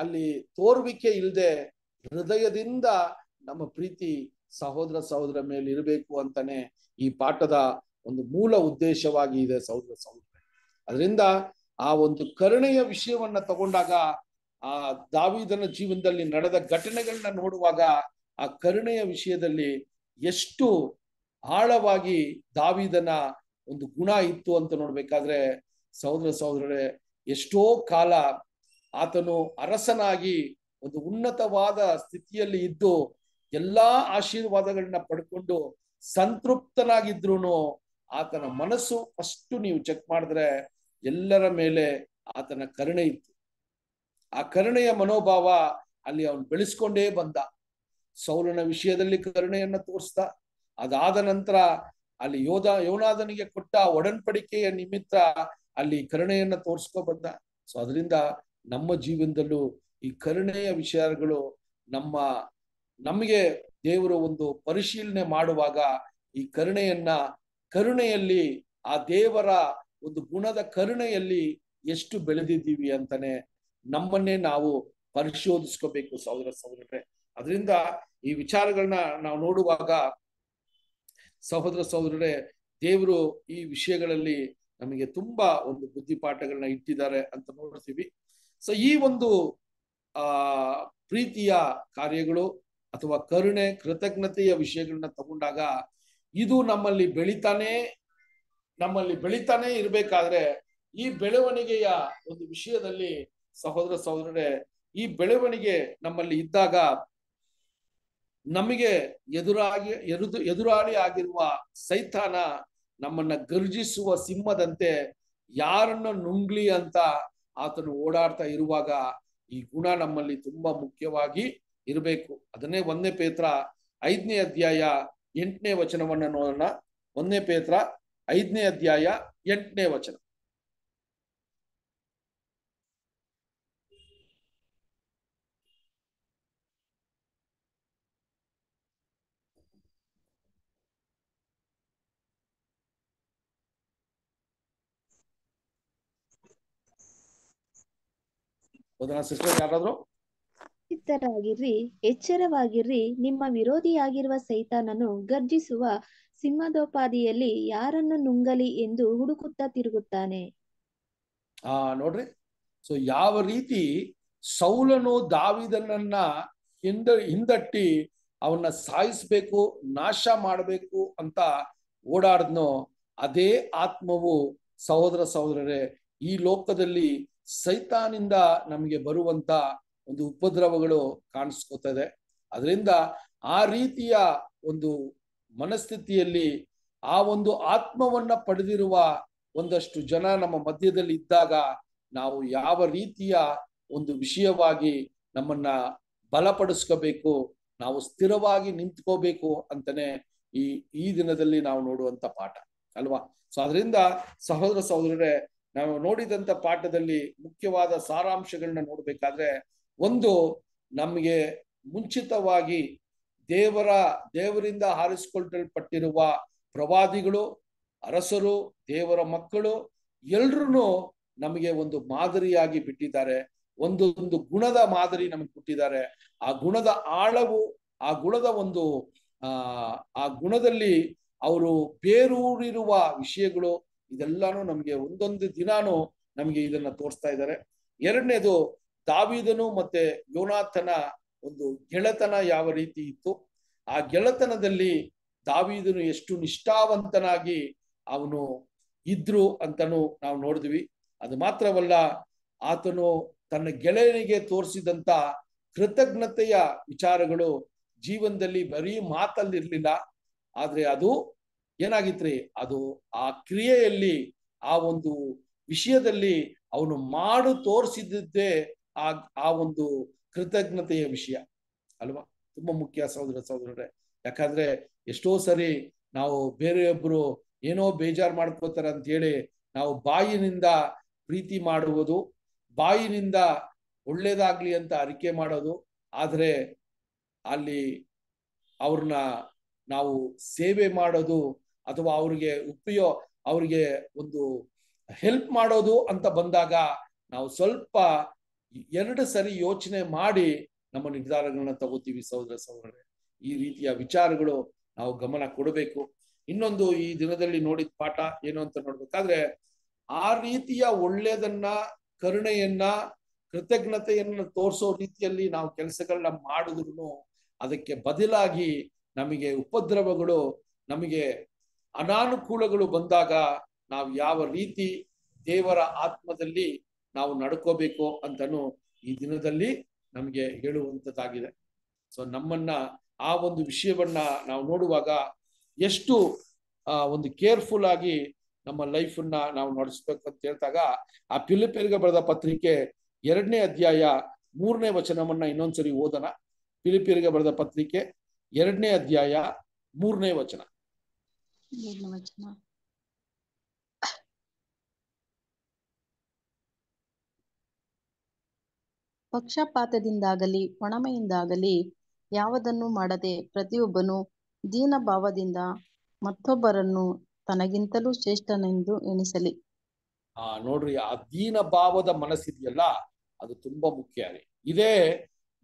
ಅಲ್ಲಿ ತೋರ್ವಿಕೆ ಇಲ್ಲದೆ ಹೃದಯದಿಂದ ನಮ್ಮ ಪ್ರೀತಿ ಸಹೋದರ ಸಹೋದರ ಮೇಲೆ ಇರಬೇಕು ಅಂತಾನೆ ಈ ಪಾಠದ ಒಂದು ಮೂಲ ಉದ್ದೇಶವಾಗಿ ಇದೆ ಸಹೋದರ ಸಹೋದರ ಅದರಿಂದ ಆ ಒಂದು ಕರುಣೆಯ ವಿಷಯವನ್ನ ತಗೊಂಡಾಗ ಆ ದಾವಿದನ ಜೀವನದಲ್ಲಿ ನಡೆದ ಘಟನೆಗಳನ್ನ ನೋಡುವಾಗ ಆ ಕರುಣೆಯ ವಿಷಯದಲ್ಲಿ ಎಷ್ಟು ಆಳವಾಗಿ ದಾವಿದನ ಒಂದು ಗುಣ ಇತ್ತು ಅಂತ ನೋಡ್ಬೇಕಾದ್ರೆ ಸಹೋದರ ಸಹೋದರರೇ ಎಷ್ಟೋ ಕಾಲ ಆತನು ಅರಸನಾಗಿ ಒಂದು ಉನ್ನತವಾದ ಸ್ಥಿತಿಯಲ್ಲಿ ಇದ್ದು ಎಲ್ಲಾ ಆಶೀರ್ವಾದಗಳನ್ನ ಪಡ್ಕೊಂಡು ಸಂತೃಪ್ತನಾಗಿದ್ರು ಆತನ ಮನಸ್ಸು ಅಷ್ಟು ನೀವು ಚೆಕ್ ಮಾಡಿದ್ರೆ ಎಲ್ಲರ ಮೇಲೆ ಆತನ ಕರುಣೆ ಇತ್ತು ಆ ಕರುಣೆಯ ಮನೋಭಾವ ಅಲ್ಲಿ ಅವನು ಬೆಳೆಸ್ಕೊಂಡೇ ಬಂದ ಸೌಲನ ವಿಷಯದಲ್ಲಿ ಕರುಣೆಯನ್ನು ತೋರಿಸ್ದ ಅದಾದ ನಂತರ ಅಲ್ಲಿ ಯೋಧ ಯೋನಾದನಿಗೆ ಕೊಟ್ಟ ಒಡನ್ಪಡಿಕೆಯ ನಿಮಿತ್ತ ಅಲ್ಲಿ ಕರುಣೆಯನ್ನ ತೋರಿಸ್ಕೋ ಬಂದ ಸೊ ಅದರಿಂದ ನಮ್ಮ ಜೀವನದಲ್ಲೂ ಈ ಕರುಣೆಯ ವಿಚಾರಗಳು ನಮ್ಮ ನಮಗೆ ದೇವರು ಒಂದು ಪರಿಶೀಲನೆ ಮಾಡುವಾಗ ಈ ಕರುಣೆಯನ್ನ ಕರುಣೆಯಲ್ಲಿ ಆ ದೇವರ ಒಂದು ಗುಣದ ಕರುಣೆಯಲ್ಲಿ ಎಷ್ಟು ಬೆಳೆದಿದ್ದೀವಿ ಅಂತಾನೆ ನಮ್ಮನ್ನೇ ನಾವು ಪರಿಶೋಧಿಸ್ಕೋಬೇಕು ಸಹೋದರ ಸಹೋದರರೇ ಅದರಿಂದ ಈ ವಿಚಾರಗಳನ್ನ ನಾವು ನೋಡುವಾಗ ಸಹೋದರ ಸಹೋದರರೇ ದೇವರು ಈ ವಿಷಯಗಳಲ್ಲಿ ನಮಗೆ ತುಂಬಾ ಒಂದು ಬುದ್ಧಿಪಾಠಗಳನ್ನ ಇಟ್ಟಿದ್ದಾರೆ ಅಂತ ನೋಡ್ತೀವಿ ಸೊ ಈ ಒಂದು ಆ ಪ್ರೀತಿಯ ಕಾರ್ಯಗಳು ಅಥವಾ ಕರುಣೆ ಕೃತಜ್ಞತೆಯ ವಿಷಯಗಳನ್ನ ತಗೊಂಡಾಗ ಇದು ನಮ್ಮಲ್ಲಿ ಬೆಳಿತಾನೆ ನಮ್ಮಲ್ಲಿ ಬೆಳಿತಾನೆ ಇರಬೇಕಾದ್ರೆ ಈ ಬೆಳವಣಿಗೆಯ ಒಂದು ವಿಷಯದಲ್ಲಿ ಸಹೋದರ ಸಹೋದರರೇ ಈ ಬೆಳವಣಿಗೆ ನಮ್ಮಲ್ಲಿ ಇದ್ದಾಗ ನಮಗೆ ಎದುರಾಗಿ ಎದುರು ಎದುರಾಳಿ ಆಗಿರುವ ಸೈತಾನ ನಮ್ಮನ್ನ ಗರ್ಜಿಸುವ ಸಿಂಹದಂತೆ ಯಾರನ್ನ ನುಂಗ್ಲಿ ಅಂತ ಆತನು ಓಡಾಡ್ತಾ ಇರುವಾಗ ಈ ಗುಣ ನಮ್ಮಲ್ಲಿ ತುಂಬಾ ಮುಖ್ಯವಾಗಿ ಇರಬೇಕು ಅದನ್ನೇ ಒಂದನೇ ಪೇತ್ರ ಐದನೇ ಅಧ್ಯಾಯ ಎಂಟನೇ ವಚನವನ್ನ ನೋಡೋಣ ಒಂದನೇ ಪೇತ್ರ ಐದನೇ ಅಧ್ಯಾಯ ಎಂಟನೇ ವಚನ ಎಚ್ಚರವಾಗಿರ್ರಿ ನಿಮ್ಮ ವಿರೋಧಿಯಾಗಿರುವ ಸೈತಾನನು ಗರ್ಜಿಸುವ ಸಿಂಹದೋಪಾದಿಯಲ್ಲಿ ಯಾರನ್ನು ನುಂಗಲಿ ಎಂದು ಹುಡುಕುತ್ತಾ ತಿರುಗುತ್ತಾನೆ ಆ ನೋಡ್ರಿ ಸೊ ಯಾವ ರೀತಿ ಸೌಲನು ದಾವಿದನನ್ನ ಹಿಂದ ಹಿಂದಟ್ಟಿ ಅವನ್ನ ಸಾಯಿಸ್ಬೇಕು ನಾಶ ಮಾಡಬೇಕು ಅಂತ ಓಡಾಡ್ನೋ ಅದೇ ಆತ್ಮವು ಸಹೋದರ ಸಹೋದರರೇ ಈ ಲೋಕದಲ್ಲಿ ಸೈತಾನಿಂದ ನಮಗೆ ಬರುವಂತ ಒಂದು ಉಪದ್ರವಗಳು ಕಾಣಿಸ್ಕೋತದೆ ಅದರಿಂದ ಆ ರೀತಿಯ ಒಂದು ಮನಸ್ಥಿತಿಯಲ್ಲಿ ಆ ಒಂದು ಆತ್ಮವನ್ನ ಪಡೆದಿರುವ ಒಂದಷ್ಟು ಜನ ನಮ್ಮ ಮಧ್ಯದಲ್ಲಿ ಇದ್ದಾಗ ನಾವು ಯಾವ ರೀತಿಯ ಒಂದು ವಿಷಯವಾಗಿ ನಮ್ಮನ್ನ ಬಲಪಡಿಸ್ಕೋಬೇಕು ನಾವು ಸ್ಥಿರವಾಗಿ ನಿಂತ್ಕೋಬೇಕು ಅಂತಾನೆ ಈ ಈ ದಿನದಲ್ಲಿ ನಾವು ನೋಡುವಂತ ಪಾಠ ಅಲ್ವಾ ಸೊ ಅದರಿಂದ ಸಹೋದರ ಸಹೋದರರೇ ನಾವು ನೋಡಿದಂತ ಪಾಠದಲ್ಲಿ ಮುಖ್ಯವಾದ ಸಾರಾಂಶಗಳನ್ನ ನೋಡಬೇಕಾದ್ರೆ ಒಂದು ನಮಗೆ ಮುಂಚಿತವಾಗಿ ದೇವರ ದೇವರಿಂದ ಹಾರಿಸಿಕೊಳ್ಳಲ್ಪಟ್ಟಿರುವ ಪ್ರವಾದಿಗಳು ಅರಸರು ದೇವರ ಮಕ್ಕಳು ಎಲ್ರೂ ನಮಗೆ ಒಂದು ಮಾದರಿಯಾಗಿ ಬಿಟ್ಟಿದ್ದಾರೆ ಒಂದೊಂದು ಗುಣದ ಮಾದರಿ ನಮಗೆ ಕೊಟ್ಟಿದ್ದಾರೆ ಆ ಗುಣದ ಆಳವು ಆ ಗುಣದ ಒಂದು ಆ ಗುಣದಲ್ಲಿ ಅವರು ಬೇರೂರಿರುವ ವಿಷಯಗಳು ಇದೆಲ್ಲಾನು ನಮ್ಗೆ ಒಂದೊಂದು ದಿನಾನು ನಮ್ಗೆ ಇದನ್ನ ತೋರಿಸ್ತಾ ಇದ್ದಾರೆ ಎರಡನೇದು ದಾವಿದನು ಮತ್ತೆ ಯೋನಾಥನ ಒಂದು ಗೆಳೆತನ ಯಾವ ರೀತಿ ಇತ್ತು ಆ ಗೆಳೆತನದಲ್ಲಿ ದಾವಿದನು ಎಷ್ಟು ನಿಷ್ಠಾವಂತನಾಗಿ ಅವನು ಇದ್ರು ಅಂತನೂ ನಾವು ನೋಡಿದ್ವಿ ಅದು ಮಾತ್ರವಲ್ಲ ಆತನು ತನ್ನ ಗೆಳೆಯನಿಗೆ ತೋರಿಸಿದಂತ ಕೃತಜ್ಞತೆಯ ವಿಚಾರಗಳು ಜೀವನದಲ್ಲಿ ಬರೀ ಮಾತಲ್ಲಿರ್ಲಿಲ್ಲ ಆದ್ರೆ ಅದು ಏನಾಗಿತ್ರಿ ಅದು ಆ ಕ್ರಿಯೆಯಲ್ಲಿ ಆ ಒಂದು ವಿಷಯದಲ್ಲಿ ಅವನು ಮಾಡು ತೋರಿಸಿದ್ದೇ ಆ ಆ ಒಂದು ಕೃತಜ್ಞತೆಯ ವಿಷಯ ಅಲ್ವಾ ತುಂಬ ಮುಖ್ಯ ಸಹೋದರ ಸಹೋದರರೇ ಯಾಕಂದ್ರೆ ಎಷ್ಟೋ ಸರಿ ನಾವು ಬೇರೆಯೊಬ್ರು ಏನೋ ಬೇಜಾರು ಮಾಡ್ಕೋತಾರೆ ಅಂತೇಳಿ ನಾವು ಬಾಯಿನಿಂದ ಪ್ರೀತಿ ಮಾಡುವುದು ಬಾಯಿನಿಂದ ಒಳ್ಳೇದಾಗ್ಲಿ ಅಂತ ಅರಿಕೆ ಮಾಡೋದು ಆದರೆ ಅಲ್ಲಿ ಅವ್ರನ್ನ ನಾವು ಸೇವೆ ಮಾಡೋದು ಅಥವಾ ಅವರಿಗೆ ಉಪಯೋ ಅವರಿಗೆ ಒಂದು ಹೆಲ್ಪ್ ಮಾಡೋದು ಅಂತ ಬಂದಾಗ ನಾವು ಸ್ವಲ್ಪ ಎರಡು ಸರಿ ಯೋಚನೆ ಮಾಡಿ ನಮ್ಮ ನಿರ್ಧಾರಗಳನ್ನ ತಗೋತೀವಿ ಸಹೋದರ ಸಹೋದರರೇ ಈ ರೀತಿಯ ವಿಚಾರಗಳು ನಾವು ಗಮನ ಕೊಡಬೇಕು ಇನ್ನೊಂದು ಈ ದಿನದಲ್ಲಿ ನೋಡಿದ ಪಾಠ ಏನು ಅಂತ ನೋಡ್ಬೇಕಾದ್ರೆ ಆ ರೀತಿಯ ಒಳ್ಳೆಯದನ್ನ ಕರುಣೆಯನ್ನ ಕೃತಜ್ಞತೆಯನ್ನ ತೋರಿಸೋ ರೀತಿಯಲ್ಲಿ ನಾವು ಕೆಲಸಗಳನ್ನ ಮಾಡಿದ್ರು ಅದಕ್ಕೆ ಬದಲಾಗಿ ನಮಗೆ ಉಪದ್ರವಗಳು ನಮಗೆ ಅನಾನುಕೂಲಗಳು ಬಂದಾಗ ನಾವು ಯಾವ ರೀತಿ ದೇವರ ಆತ್ಮದಲ್ಲಿ ನಾವು ನಡ್ಕೋಬೇಕು ಅಂತನೂ ಈ ದಿನದಲ್ಲಿ ನಮಗೆ ಹೇಳುವಂಥದ್ದಾಗಿದೆ ಸೊ ನಮ್ಮನ್ನ ಆ ಒಂದು ವಿಷಯವನ್ನ ನಾವು ನೋಡುವಾಗ ಎಷ್ಟು ಒಂದು ಕೇರ್ಫುಲ್ ಆಗಿ ನಮ್ಮ ಲೈಫನ್ನ ನಾವು ನಡೆಸ್ಬೇಕು ಅಂತ ಹೇಳಿದಾಗ ಆ ಪಿಲಿಪಿಯರಿಗೆ ಬರೆದ ಪತ್ರಿಕೆ ಎರಡನೇ ಅಧ್ಯಾಯ ಮೂರನೇ ವಚನವನ್ನ ಇನ್ನೊಂದ್ಸರಿ ಓದೋಣ ಪಿಲಿಪಿಯರಿಗೆ ಬರೆದ ಪತ್ರಿಕೆ ಎರಡನೇ ಅಧ್ಯಾಯ ಮೂರನೇ ವಚನ ಪಕ್ಷಪಾತದಿಂದಾಗಲಿ ಒಣಮೆಯಿಂದಾಗಲಿ ಯಾವುದನ್ನು ಮಾಡದೆ ಪ್ರತಿಯೊಬ್ಬನು ದೀನಭಾವದಿಂದ ಮತ್ತೊಬ್ಬರನ್ನು ತನಗಿಂತಲೂ ಶ್ರೇಷ್ಠನೆಂದು ಎಣಿಸಲಿ ಆ ನೋಡ್ರಿ ಆ ದೀನ ಭಾವದ ಮನಸ್ಸಿದೆಯಲ್ಲ ಅದು ತುಂಬಾ ಮುಖ್ಯ ರೀ ಇದೇ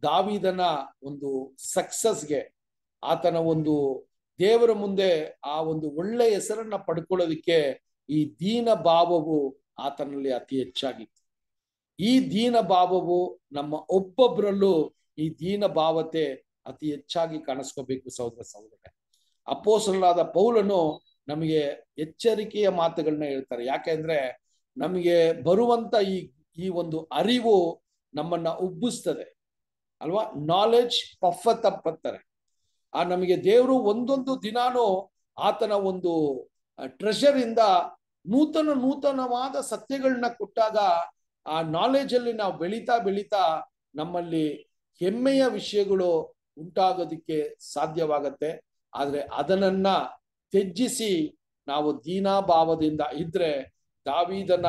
ದಾವಿದನ ಒಂದು ಸಕ್ಸಸ್ಗೆ ಆತನ ಒಂದು ದೇವರ ಮುಂದೆ ಆ ಒಂದು ಒಳ್ಳೆ ಹೆಸರನ್ನ ಪಡ್ಕೊಳ್ಳೋದಿಕ್ಕೆ ಈ ದೀನ ಭಾವವು ಆತನಲ್ಲಿ ಅತಿ ಹೆಚ್ಚಾಗಿತ್ತು ಈ ದೀನ ಭಾವವು ನಮ್ಮ ಒಬ್ಬೊಬ್ಬರಲ್ಲೂ ಈ ದೀನ ಭಾವತೆ ಅತಿ ಹೆಚ್ಚಾಗಿ ಕಾಣಿಸ್ಕೋಬೇಕು ಸಹೋದರ ಸಹೋದರ ಅಪ್ಪೋಸರಲಾದ ಪೌಲನು ನಮಗೆ ಎಚ್ಚರಿಕೆಯ ಮಾತುಗಳನ್ನ ಹೇಳ್ತಾರೆ ಯಾಕೆಂದ್ರೆ ನಮಗೆ ಬರುವಂತ ಈ ಈ ಒಂದು ಅರಿವು ನಮ್ಮನ್ನ ಉಬ್ಬಿಸ್ತದೆ ಅಲ್ವಾ ನಾಲೆಜ್ ಪಫ ತಪ್ಪತ್ತಾರೆ ಆ ನಮಗೆ ದೇವರು ಒಂದೊಂದು ದಿನಾನೂ ಆತನ ಒಂದು ಟ್ರೆಷರ್ ಇಂದ ನೂತನ ನೂತನವಾದ ಸತ್ಯಗಳನ್ನ ಕೊಟ್ಟಾಗ ಆ ನಾಲೆಜ್ ಅಲ್ಲಿ ನಾವು ಬೆಳೀತಾ ಬೆಳೀತಾ ನಮ್ಮಲ್ಲಿ ಹೆಮ್ಮೆಯ ವಿಷಯಗಳು ಉಂಟಾಗೋದಕ್ಕೆ ಸಾಧ್ಯವಾಗತ್ತೆ ಆದರೆ ಅದನನ್ನ ತ್ಯಜಿಸಿ ನಾವು ದೀನಾಭಾವದಿಂದ ಇದ್ರೆ ದಾವಿದನ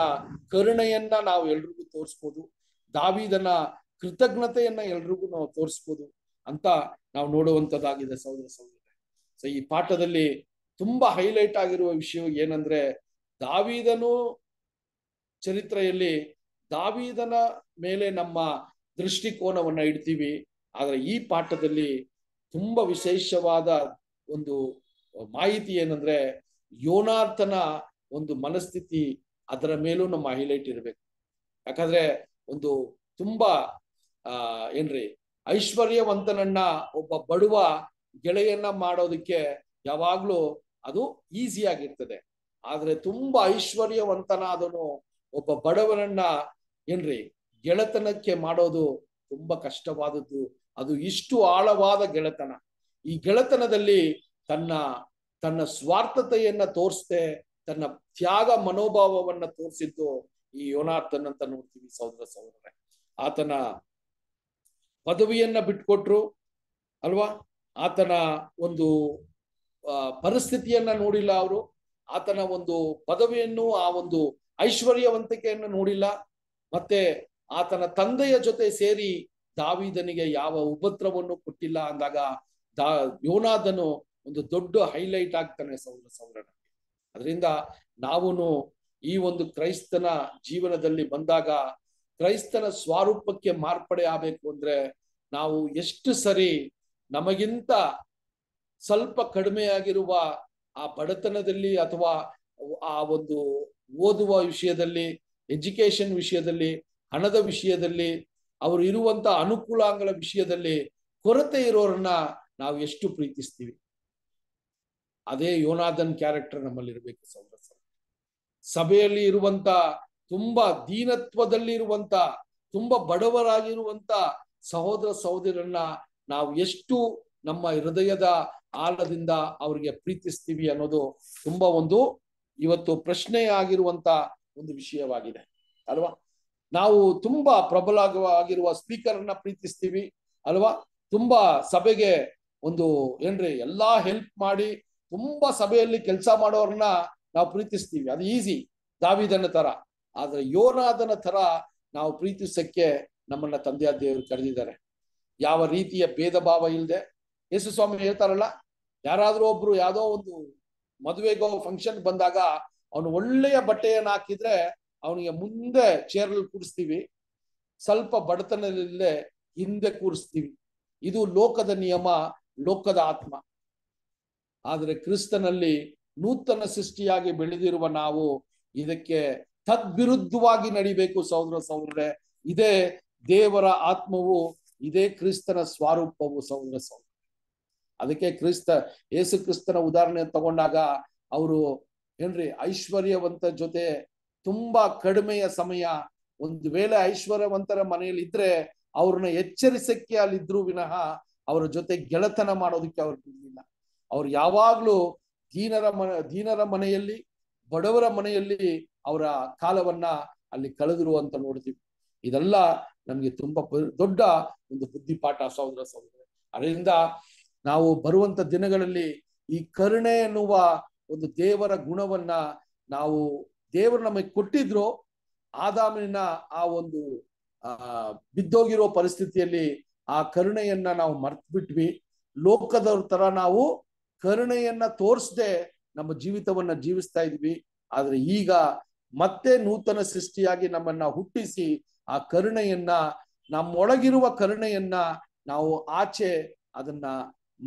ಕರುಣೆಯನ್ನ ನಾವು ಎಲ್ರಿಗೂ ತೋರಿಸ್ಬೋದು ದಾವಿದನ ಕೃತಜ್ಞತೆಯನ್ನ ಎಲ್ರಿಗೂ ನಾವು ತೋರಿಸ್ಬೋದು ಅಂತ ನಾವು ನೋಡುವಂತದ್ದಾಗಿದೆ ಸಹೋದರ ಸಹೋದರ ಸೊ ಈ ಪಾಠದಲ್ಲಿ ತುಂಬಾ ಹೈಲೈಟ್ ಆಗಿರುವ ವಿಷಯ ಏನಂದ್ರೆ ದಾವಿದನು ಚರಿತ್ರೆಯಲ್ಲಿ ದಾವಿದನ ಮೇಲೆ ನಮ್ಮ ದೃಷ್ಟಿಕೋನವನ್ನ ಇಡ್ತೀವಿ ಆದ್ರೆ ಈ ಪಾಠದಲ್ಲಿ ತುಂಬಾ ವಿಶೇಷವಾದ ಒಂದು ಮಾಹಿತಿ ಏನಂದ್ರೆ ಯೋನಾರ್ಥನ ಒಂದು ಮನಸ್ಥಿತಿ ಅದರ ಮೇಲೂ ನಮ್ಮ ಹೈಲೈಟ್ ಇರಬೇಕು ಯಾಕಂದ್ರೆ ಒಂದು ತುಂಬಾ ಆ ಏನ್ರಿ ಐಶ್ವರ್ಯವಂತನನ್ನ ಒಬ್ಬ ಬಡವ ಗೆಳೆಯನ್ನ ಮಾಡೋದಕ್ಕೆ ಯಾವಾಗ್ಲೂ ಅದು ಈಸಿಯಾಗಿರ್ತದೆ ಆದ್ರೆ ತುಂಬಾ ಐಶ್ವರ್ಯವಂತನಾದನು ಒಬ್ಬ ಬಡವನನ್ನ ಏನ್ರಿ ಗೆಳೆತನಕ್ಕೆ ಮಾಡೋದು ತುಂಬಾ ಕಷ್ಟವಾದದ್ದು ಅದು ಇಷ್ಟು ಆಳವಾದ ಗೆಳೆತನ ಈ ಗೆಳೆತನದಲ್ಲಿ ತನ್ನ ತನ್ನ ಸ್ವಾರ್ಥತೆಯನ್ನ ತೋರಿಸ್ದೆ ತನ್ನ ತ್ಯಾಗ ಮನೋಭಾವವನ್ನ ತೋರಿಸಿದ್ದು ಈ ಯೋನಾರ್ಥನ್ ಅಂತ ನೋಡ್ತೀವಿ ಸಹೋದರ ಸಹೋದರ ಆತನ ಪದವಿಯನ್ನ ಬಿಟ್ಕೊಟ್ರು ಅಲ್ವಾ ಆತನ ಒಂದು ಪರಿಸ್ಥಿತಿಯನ್ನ ನೋಡಿಲ್ಲ ಅವರು ಆತನ ಒಂದು ಪದವಿಯನ್ನು ಆ ಒಂದು ಐಶ್ವರ್ಯವಂತಿಕೆಯನ್ನು ನೋಡಿಲ್ಲ ಮತ್ತೆ ಆತನ ತಂದೆಯ ಜೊತೆ ಸೇರಿ ದಾವಿದನಿಗೆ ಯಾವ ಉಪದ್ರವನ್ನು ಕೊಟ್ಟಿಲ್ಲ ಅಂದಾಗ ದಾ ಯೋನಾದನು ಒಂದು ದೊಡ್ಡ ಹೈಲೈಟ್ ಆಗ್ತಾನೆ ಸೌರ ಸೌರನ ಅದರಿಂದ ನಾವು ಈ ಒಂದು ಕ್ರೈಸ್ತನ ಜೀವನದಲ್ಲಿ ಬಂದಾಗ ಕ್ರೈಸ್ತನ ಸ್ವರೂಪಕ್ಕೆ ಮಾರ್ಪಡೆ ಆಗಬೇಕು ಅಂದ್ರೆ ನಾವು ಎಷ್ಟು ಸರಿ ನಮಗಿಂತ ಸ್ವಲ್ಪ ಕಡಿಮೆಯಾಗಿರುವ ಆ ಬಡತನದಲ್ಲಿ ಅಥವಾ ಆ ಒಂದು ಓದುವ ವಿಷಯದಲ್ಲಿ ಎಜುಕೇಶನ್ ವಿಷಯದಲ್ಲಿ ಹಣದ ವಿಷಯದಲ್ಲಿ ಅವರು ಇರುವಂತ ಅನುಕೂಲಾಂಗಗಳ ವಿಷಯದಲ್ಲಿ ಕೊರತೆ ಇರೋರನ್ನ ನಾವು ಎಷ್ಟು ಪ್ರೀತಿಸ್ತೀವಿ ಅದೇ ಯೋನಾದನ್ ಕ್ಯಾರೆಕ್ಟರ್ ನಮ್ಮಲ್ಲಿ ಇರಬೇಕು ಸೌರ ಸಭೆಯಲ್ಲಿ ಇರುವಂತ ತುಂಬಾ ದೀನತ್ವದಲ್ಲಿರುವಂತ ತುಂಬಾ ಬಡವರಾಗಿರುವಂತ ಸಹೋದರ ಸಹೋದರನ್ನ ನಾವು ಎಷ್ಟು ನಮ್ಮ ಹೃದಯದ ಆಳದಿಂದ ಅವರಿಗೆ ಪ್ರೀತಿಸ್ತೀವಿ ಅನ್ನೋದು ತುಂಬಾ ಒಂದು ಇವತ್ತು ಪ್ರಶ್ನೆ ಆಗಿರುವಂತ ಒಂದು ವಿಷಯವಾಗಿದೆ ಅಲ್ವಾ ನಾವು ತುಂಬಾ ಪ್ರಬಲ ಆಗಿರುವ ಸ್ಪೀಕರ್ ಅನ್ನ ಪ್ರೀತಿಸ್ತೀವಿ ಅಲ್ವಾ ತುಂಬಾ ಸಭೆಗೆ ಒಂದು ಏನ್ರಿ ಎಲ್ಲಾ ಹೆಲ್ಪ್ ಮಾಡಿ ತುಂಬಾ ಸಭೆಯಲ್ಲಿ ಕೆಲಸ ಮಾಡೋರನ್ನ ನಾವು ಪ್ರೀತಿಸ್ತೀವಿ ಅದು ಈಸಿ ದಾವಿದನ ತರ ಆದ್ರೆ ಯೋನಾದನ ತರ ನಾವು ಪ್ರೀತಿಸಕ್ಕೆ ನಮ್ಮನ್ನ ತಂದೆಯ ದೇವರು ಕರೆದಿದ್ದಾರೆ ಯಾವ ರೀತಿಯ ಭೇದ ಭಾವ ಇಲ್ಲದೆ ಯೇಸು ಸ್ವಾಮಿ ಹೇಳ್ತಾರಲ್ಲ ಯಾರಾದ್ರೂ ಒಬ್ರು ಯಾವುದೋ ಒಂದು ಮದುವೆಗೋ ಫಂಕ್ಷನ್ ಬಂದಾಗ ಅವನು ಒಳ್ಳೆಯ ಬಟ್ಟೆಯನ್ನು ಹಾಕಿದ್ರೆ ಅವನಿಗೆ ಮುಂದೆ ಚೇರಲ್ಲಿ ಕೂರಿಸ್ತೀವಿ ಸ್ವಲ್ಪ ಬಡತನದಲ್ಲೇ ಹಿಂದೆ ಕೂರಿಸ್ತೀವಿ ಇದು ಲೋಕದ ನಿಯಮ ಲೋಕದ ಆತ್ಮ ಆದರೆ ಕ್ರಿಸ್ತನಲ್ಲಿ ನೂತನ ಸೃಷ್ಟಿಯಾಗಿ ಬೆಳೆದಿರುವ ನಾವು ಇದಕ್ಕೆ ತದ್ವಿರುದ್ಧವಾಗಿ ನಡಿಬೇಕು ಸಹೋದರ ಸಹೋದರರೇ ಇದೇ ದೇವರ ಆತ್ಮವು ಇದೇ ಕ್ರಿಸ್ತನ ಸ್ವಾರೂಪವು ಸಹೋದರ ಸಹೋದರ ಅದಕ್ಕೆ ಕ್ರಿಸ್ತ ಯೇಸು ಕ್ರಿಸ್ತನ ಉದಾಹರಣೆ ತಗೊಂಡಾಗ ಅವರು ಏನ್ರಿ ಐಶ್ವರ್ಯವಂತ ಜೊತೆ ತುಂಬಾ ಕಡಿಮೆಯ ಸಮಯ ಒಂದು ವೇಳೆ ಐಶ್ವರ್ಯವಂತರ ಮನೆಯಲ್ಲಿ ಇದ್ರೆ ಅವ್ರನ್ನ ಎಚ್ಚರಿಸಕ್ಕೆ ಅಲ್ಲಿದ್ರು ವಿನಃ ಅವರ ಜೊತೆ ಗೆಳೆತನ ಮಾಡೋದಕ್ಕೆ ಅವ್ರು ಬಿಡಲಿಲ್ಲ ಅವ್ರು ಯಾವಾಗ್ಲೂ ದೀನರ ಮನ ದೀನರ ಮನೆಯಲ್ಲಿ ಬಡವರ ಮನೆಯಲ್ಲಿ ಅವರ ಕಾಲವನ್ನ ಅಲ್ಲಿ ಕಳೆದ್ರು ಅಂತ ನೋಡ್ತೀವಿ ಇದೆಲ್ಲ ನಮ್ಗೆ ತುಂಬಾ ದೊಡ್ಡ ಒಂದು ಬುದ್ಧಿಪಾಠ ಸಹೋದರ ಸಹೋದರ ಅದರಿಂದ ನಾವು ಬರುವಂತ ದಿನಗಳಲ್ಲಿ ಈ ಕರುಣೆ ಎನ್ನುವ ಒಂದು ದೇವರ ಗುಣವನ್ನ ನಾವು ದೇವರು ನಮಗೆ ಕೊಟ್ಟಿದ್ರು ಆದಾಮಿನ ಆ ಒಂದು ಆ ಬಿದ್ದೋಗಿರೋ ಪರಿಸ್ಥಿತಿಯಲ್ಲಿ ಆ ಕರುಣೆಯನ್ನ ನಾವು ಮರ್ತು ಬಿಟ್ವಿ ಲೋಕದವ್ರ ತರ ನಾವು ಕರುಣೆಯನ್ನ ತೋರಿಸದೆ ನಮ್ಮ ಜೀವಿತವನ್ನ ಜೀವಿಸ್ತಾ ಇದ್ವಿ ಆದ್ರೆ ಈಗ ಮತ್ತೆ ನೂತನ ಸೃಷ್ಟಿಯಾಗಿ ನಮ್ಮನ್ನ ಹುಟ್ಟಿಸಿ ಆ ಕರುಣೆಯನ್ನ ನಮ್ಮೊಳಗಿರುವ ಕರುಣೆಯನ್ನ ನಾವು ಆಚೆ ಅದನ್ನ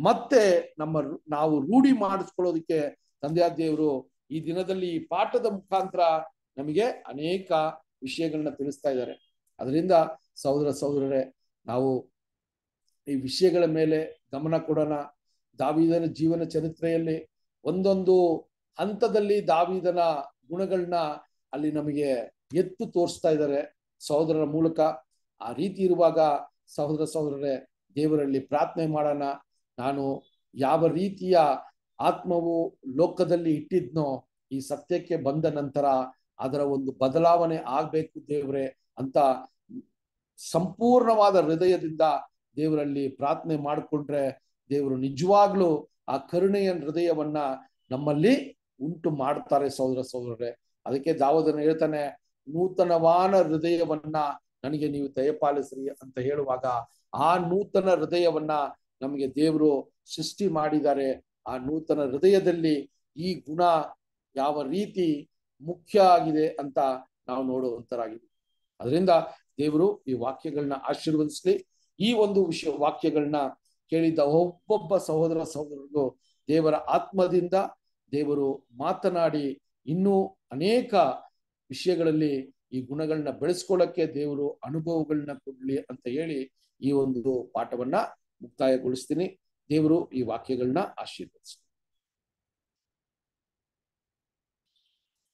ಮತ್ತೆ ನಮ್ಮ ನಾವು ರೂಢಿ ಮಾಡಿಸ್ಕೊಳ್ಳೋದಕ್ಕೆ ತಂದೆಯಾದೇವರು ದೇವರು ಈ ದಿನದಲ್ಲಿ ಈ ಪಾಠದ ಮುಖಾಂತರ ನಮಗೆ ಅನೇಕ ವಿಷಯಗಳನ್ನ ತಿಳಿಸ್ತಾ ಇದ್ದಾರೆ ಅದರಿಂದ ಸಹೋದರ ಸಹೋದರರೇ ನಾವು ಈ ವಿಷಯಗಳ ಮೇಲೆ ಗಮನ ಕೊಡೋಣ ದಾವಿದನ ಜೀವನ ಚರಿತ್ರೆಯಲ್ಲಿ ಒಂದೊಂದು ಹಂತದಲ್ಲಿ ದಾವಿದನ ಗುಣಗಳನ್ನ ಅಲ್ಲಿ ನಮಗೆ ಎತ್ತು ತೋರಿಸ್ತಾ ಇದ್ದಾರೆ ಸಹೋದರರ ಮೂಲಕ ಆ ರೀತಿ ಇರುವಾಗ ಸಹೋದರ ಸಹೋದರರೇ ದೇವರಲ್ಲಿ ಪ್ರಾರ್ಥನೆ ಮಾಡೋಣ ನಾನು ಯಾವ ರೀತಿಯ ಆತ್ಮವು ಲೋಕದಲ್ಲಿ ಇಟ್ಟಿದ್ನೋ ಈ ಸತ್ಯಕ್ಕೆ ಬಂದ ನಂತರ ಅದರ ಒಂದು ಬದಲಾವಣೆ ಆಗ್ಬೇಕು ದೇವರೇ ಅಂತ ಸಂಪೂರ್ಣವಾದ ಹೃದಯದಿಂದ ದೇವರಲ್ಲಿ ಪ್ರಾರ್ಥನೆ ಮಾಡಿಕೊಂಡ್ರೆ ದೇವರು ನಿಜವಾಗ್ಲೂ ಆ ಕರುಣೆಯ ಹೃದಯವನ್ನ ನಮ್ಮಲ್ಲಿ ಉಂಟು ಮಾಡ್ತಾರೆ ಸಹೋದರ ಸಹೋದರರೇ ಅದಕ್ಕೆ ದಾವದನ ಹೇಳ್ತಾನೆ ನೂತನವಾನ ಹೃದಯವನ್ನ ನನಗೆ ನೀವು ದಯಪಾಲಿಸ್ರಿ ಅಂತ ಹೇಳುವಾಗ ಆ ನೂತನ ಹೃದಯವನ್ನ ನಮಗೆ ದೇವರು ಸೃಷ್ಟಿ ಮಾಡಿದ್ದಾರೆ ಆ ನೂತನ ಹೃದಯದಲ್ಲಿ ಈ ಗುಣ ಯಾವ ರೀತಿ ಮುಖ್ಯ ಆಗಿದೆ ಅಂತ ನಾವು ನೋಡುವಂತರಾಗಿದೆ ಅದರಿಂದ ದೇವರು ಈ ವಾಕ್ಯಗಳನ್ನ ಆಶೀರ್ವದಿಸ್ಲಿ ಈ ಒಂದು ವಿಷಯ ವಾಕ್ಯಗಳನ್ನ ಕೇಳಿದ್ದ ಒಬ್ಬೊಬ್ಬ ಸಹೋದರ ಸಹೋದರರು ದೇವರ ಆತ್ಮದಿಂದ ದೇವರು ಮಾತನಾಡಿ ಇನ್ನೂ ಅನೇಕ ವಿಷಯಗಳಲ್ಲಿ ಈ ಗುಣಗಳನ್ನ ಬೆಳೆಸ್ಕೊಳ್ಳಕ್ಕೆ ದೇವರು ಅನುಭವಗಳನ್ನ ಕೊಡ್ಲಿ ಅಂತ ಹೇಳಿ ಈ ಒಂದು ಪಾಠವನ್ನ ಮುಕ್ತಾಯಗೊಳಿಸ್ತೀನಿ ದೇವರು ಈ ವಾಕ್ಯಗಳನ್ನ ಆಶೀರ್ವದಿಸ್ತೀನಿ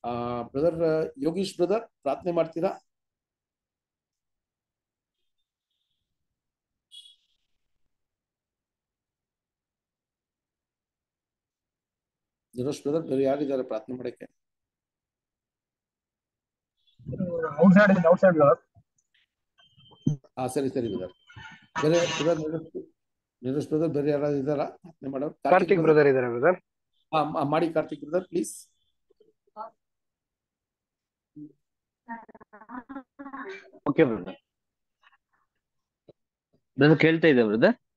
ಆ ಬ್ರದರ್ ಯೋಗೀಶ್ ಬ್ರದರ್ ಪ್ರಾರ್ಥನೆ ಮಾಡ್ತೀರಾ ದಿನೇಶ್ ಬ್ರದರ್ ಬೇರೆ ಯಾರಿದ್ದಾರೆ ಪ್ರಾರ್ಥನೆ ಮಾಡಕ್ಕೆ ಹಾ ಸರಿ ಸರಿ ಬ್ರದರ್ ಬೇರೆ ಬ್ರದರ್ ನಿರೇಶ್ ಬ್ರದರ್ ಬೇರೆ ಯಾರಾದ್ರು ಇದ್ದಾರಾ ಪ್ರಾರ್ಥನೆ ಮಾಡೋರು ಕಾರ್ತಿಕ್ ಬ್ರದರ್ ಇದ್ದಾರೆ ಬ್ರದರ್ ಹಾ ಮಾಡಿ Karthik brother please okay brother brother ಕೇಳ್ತಾ ಇದ್ದೆ ಬ್ರದರ್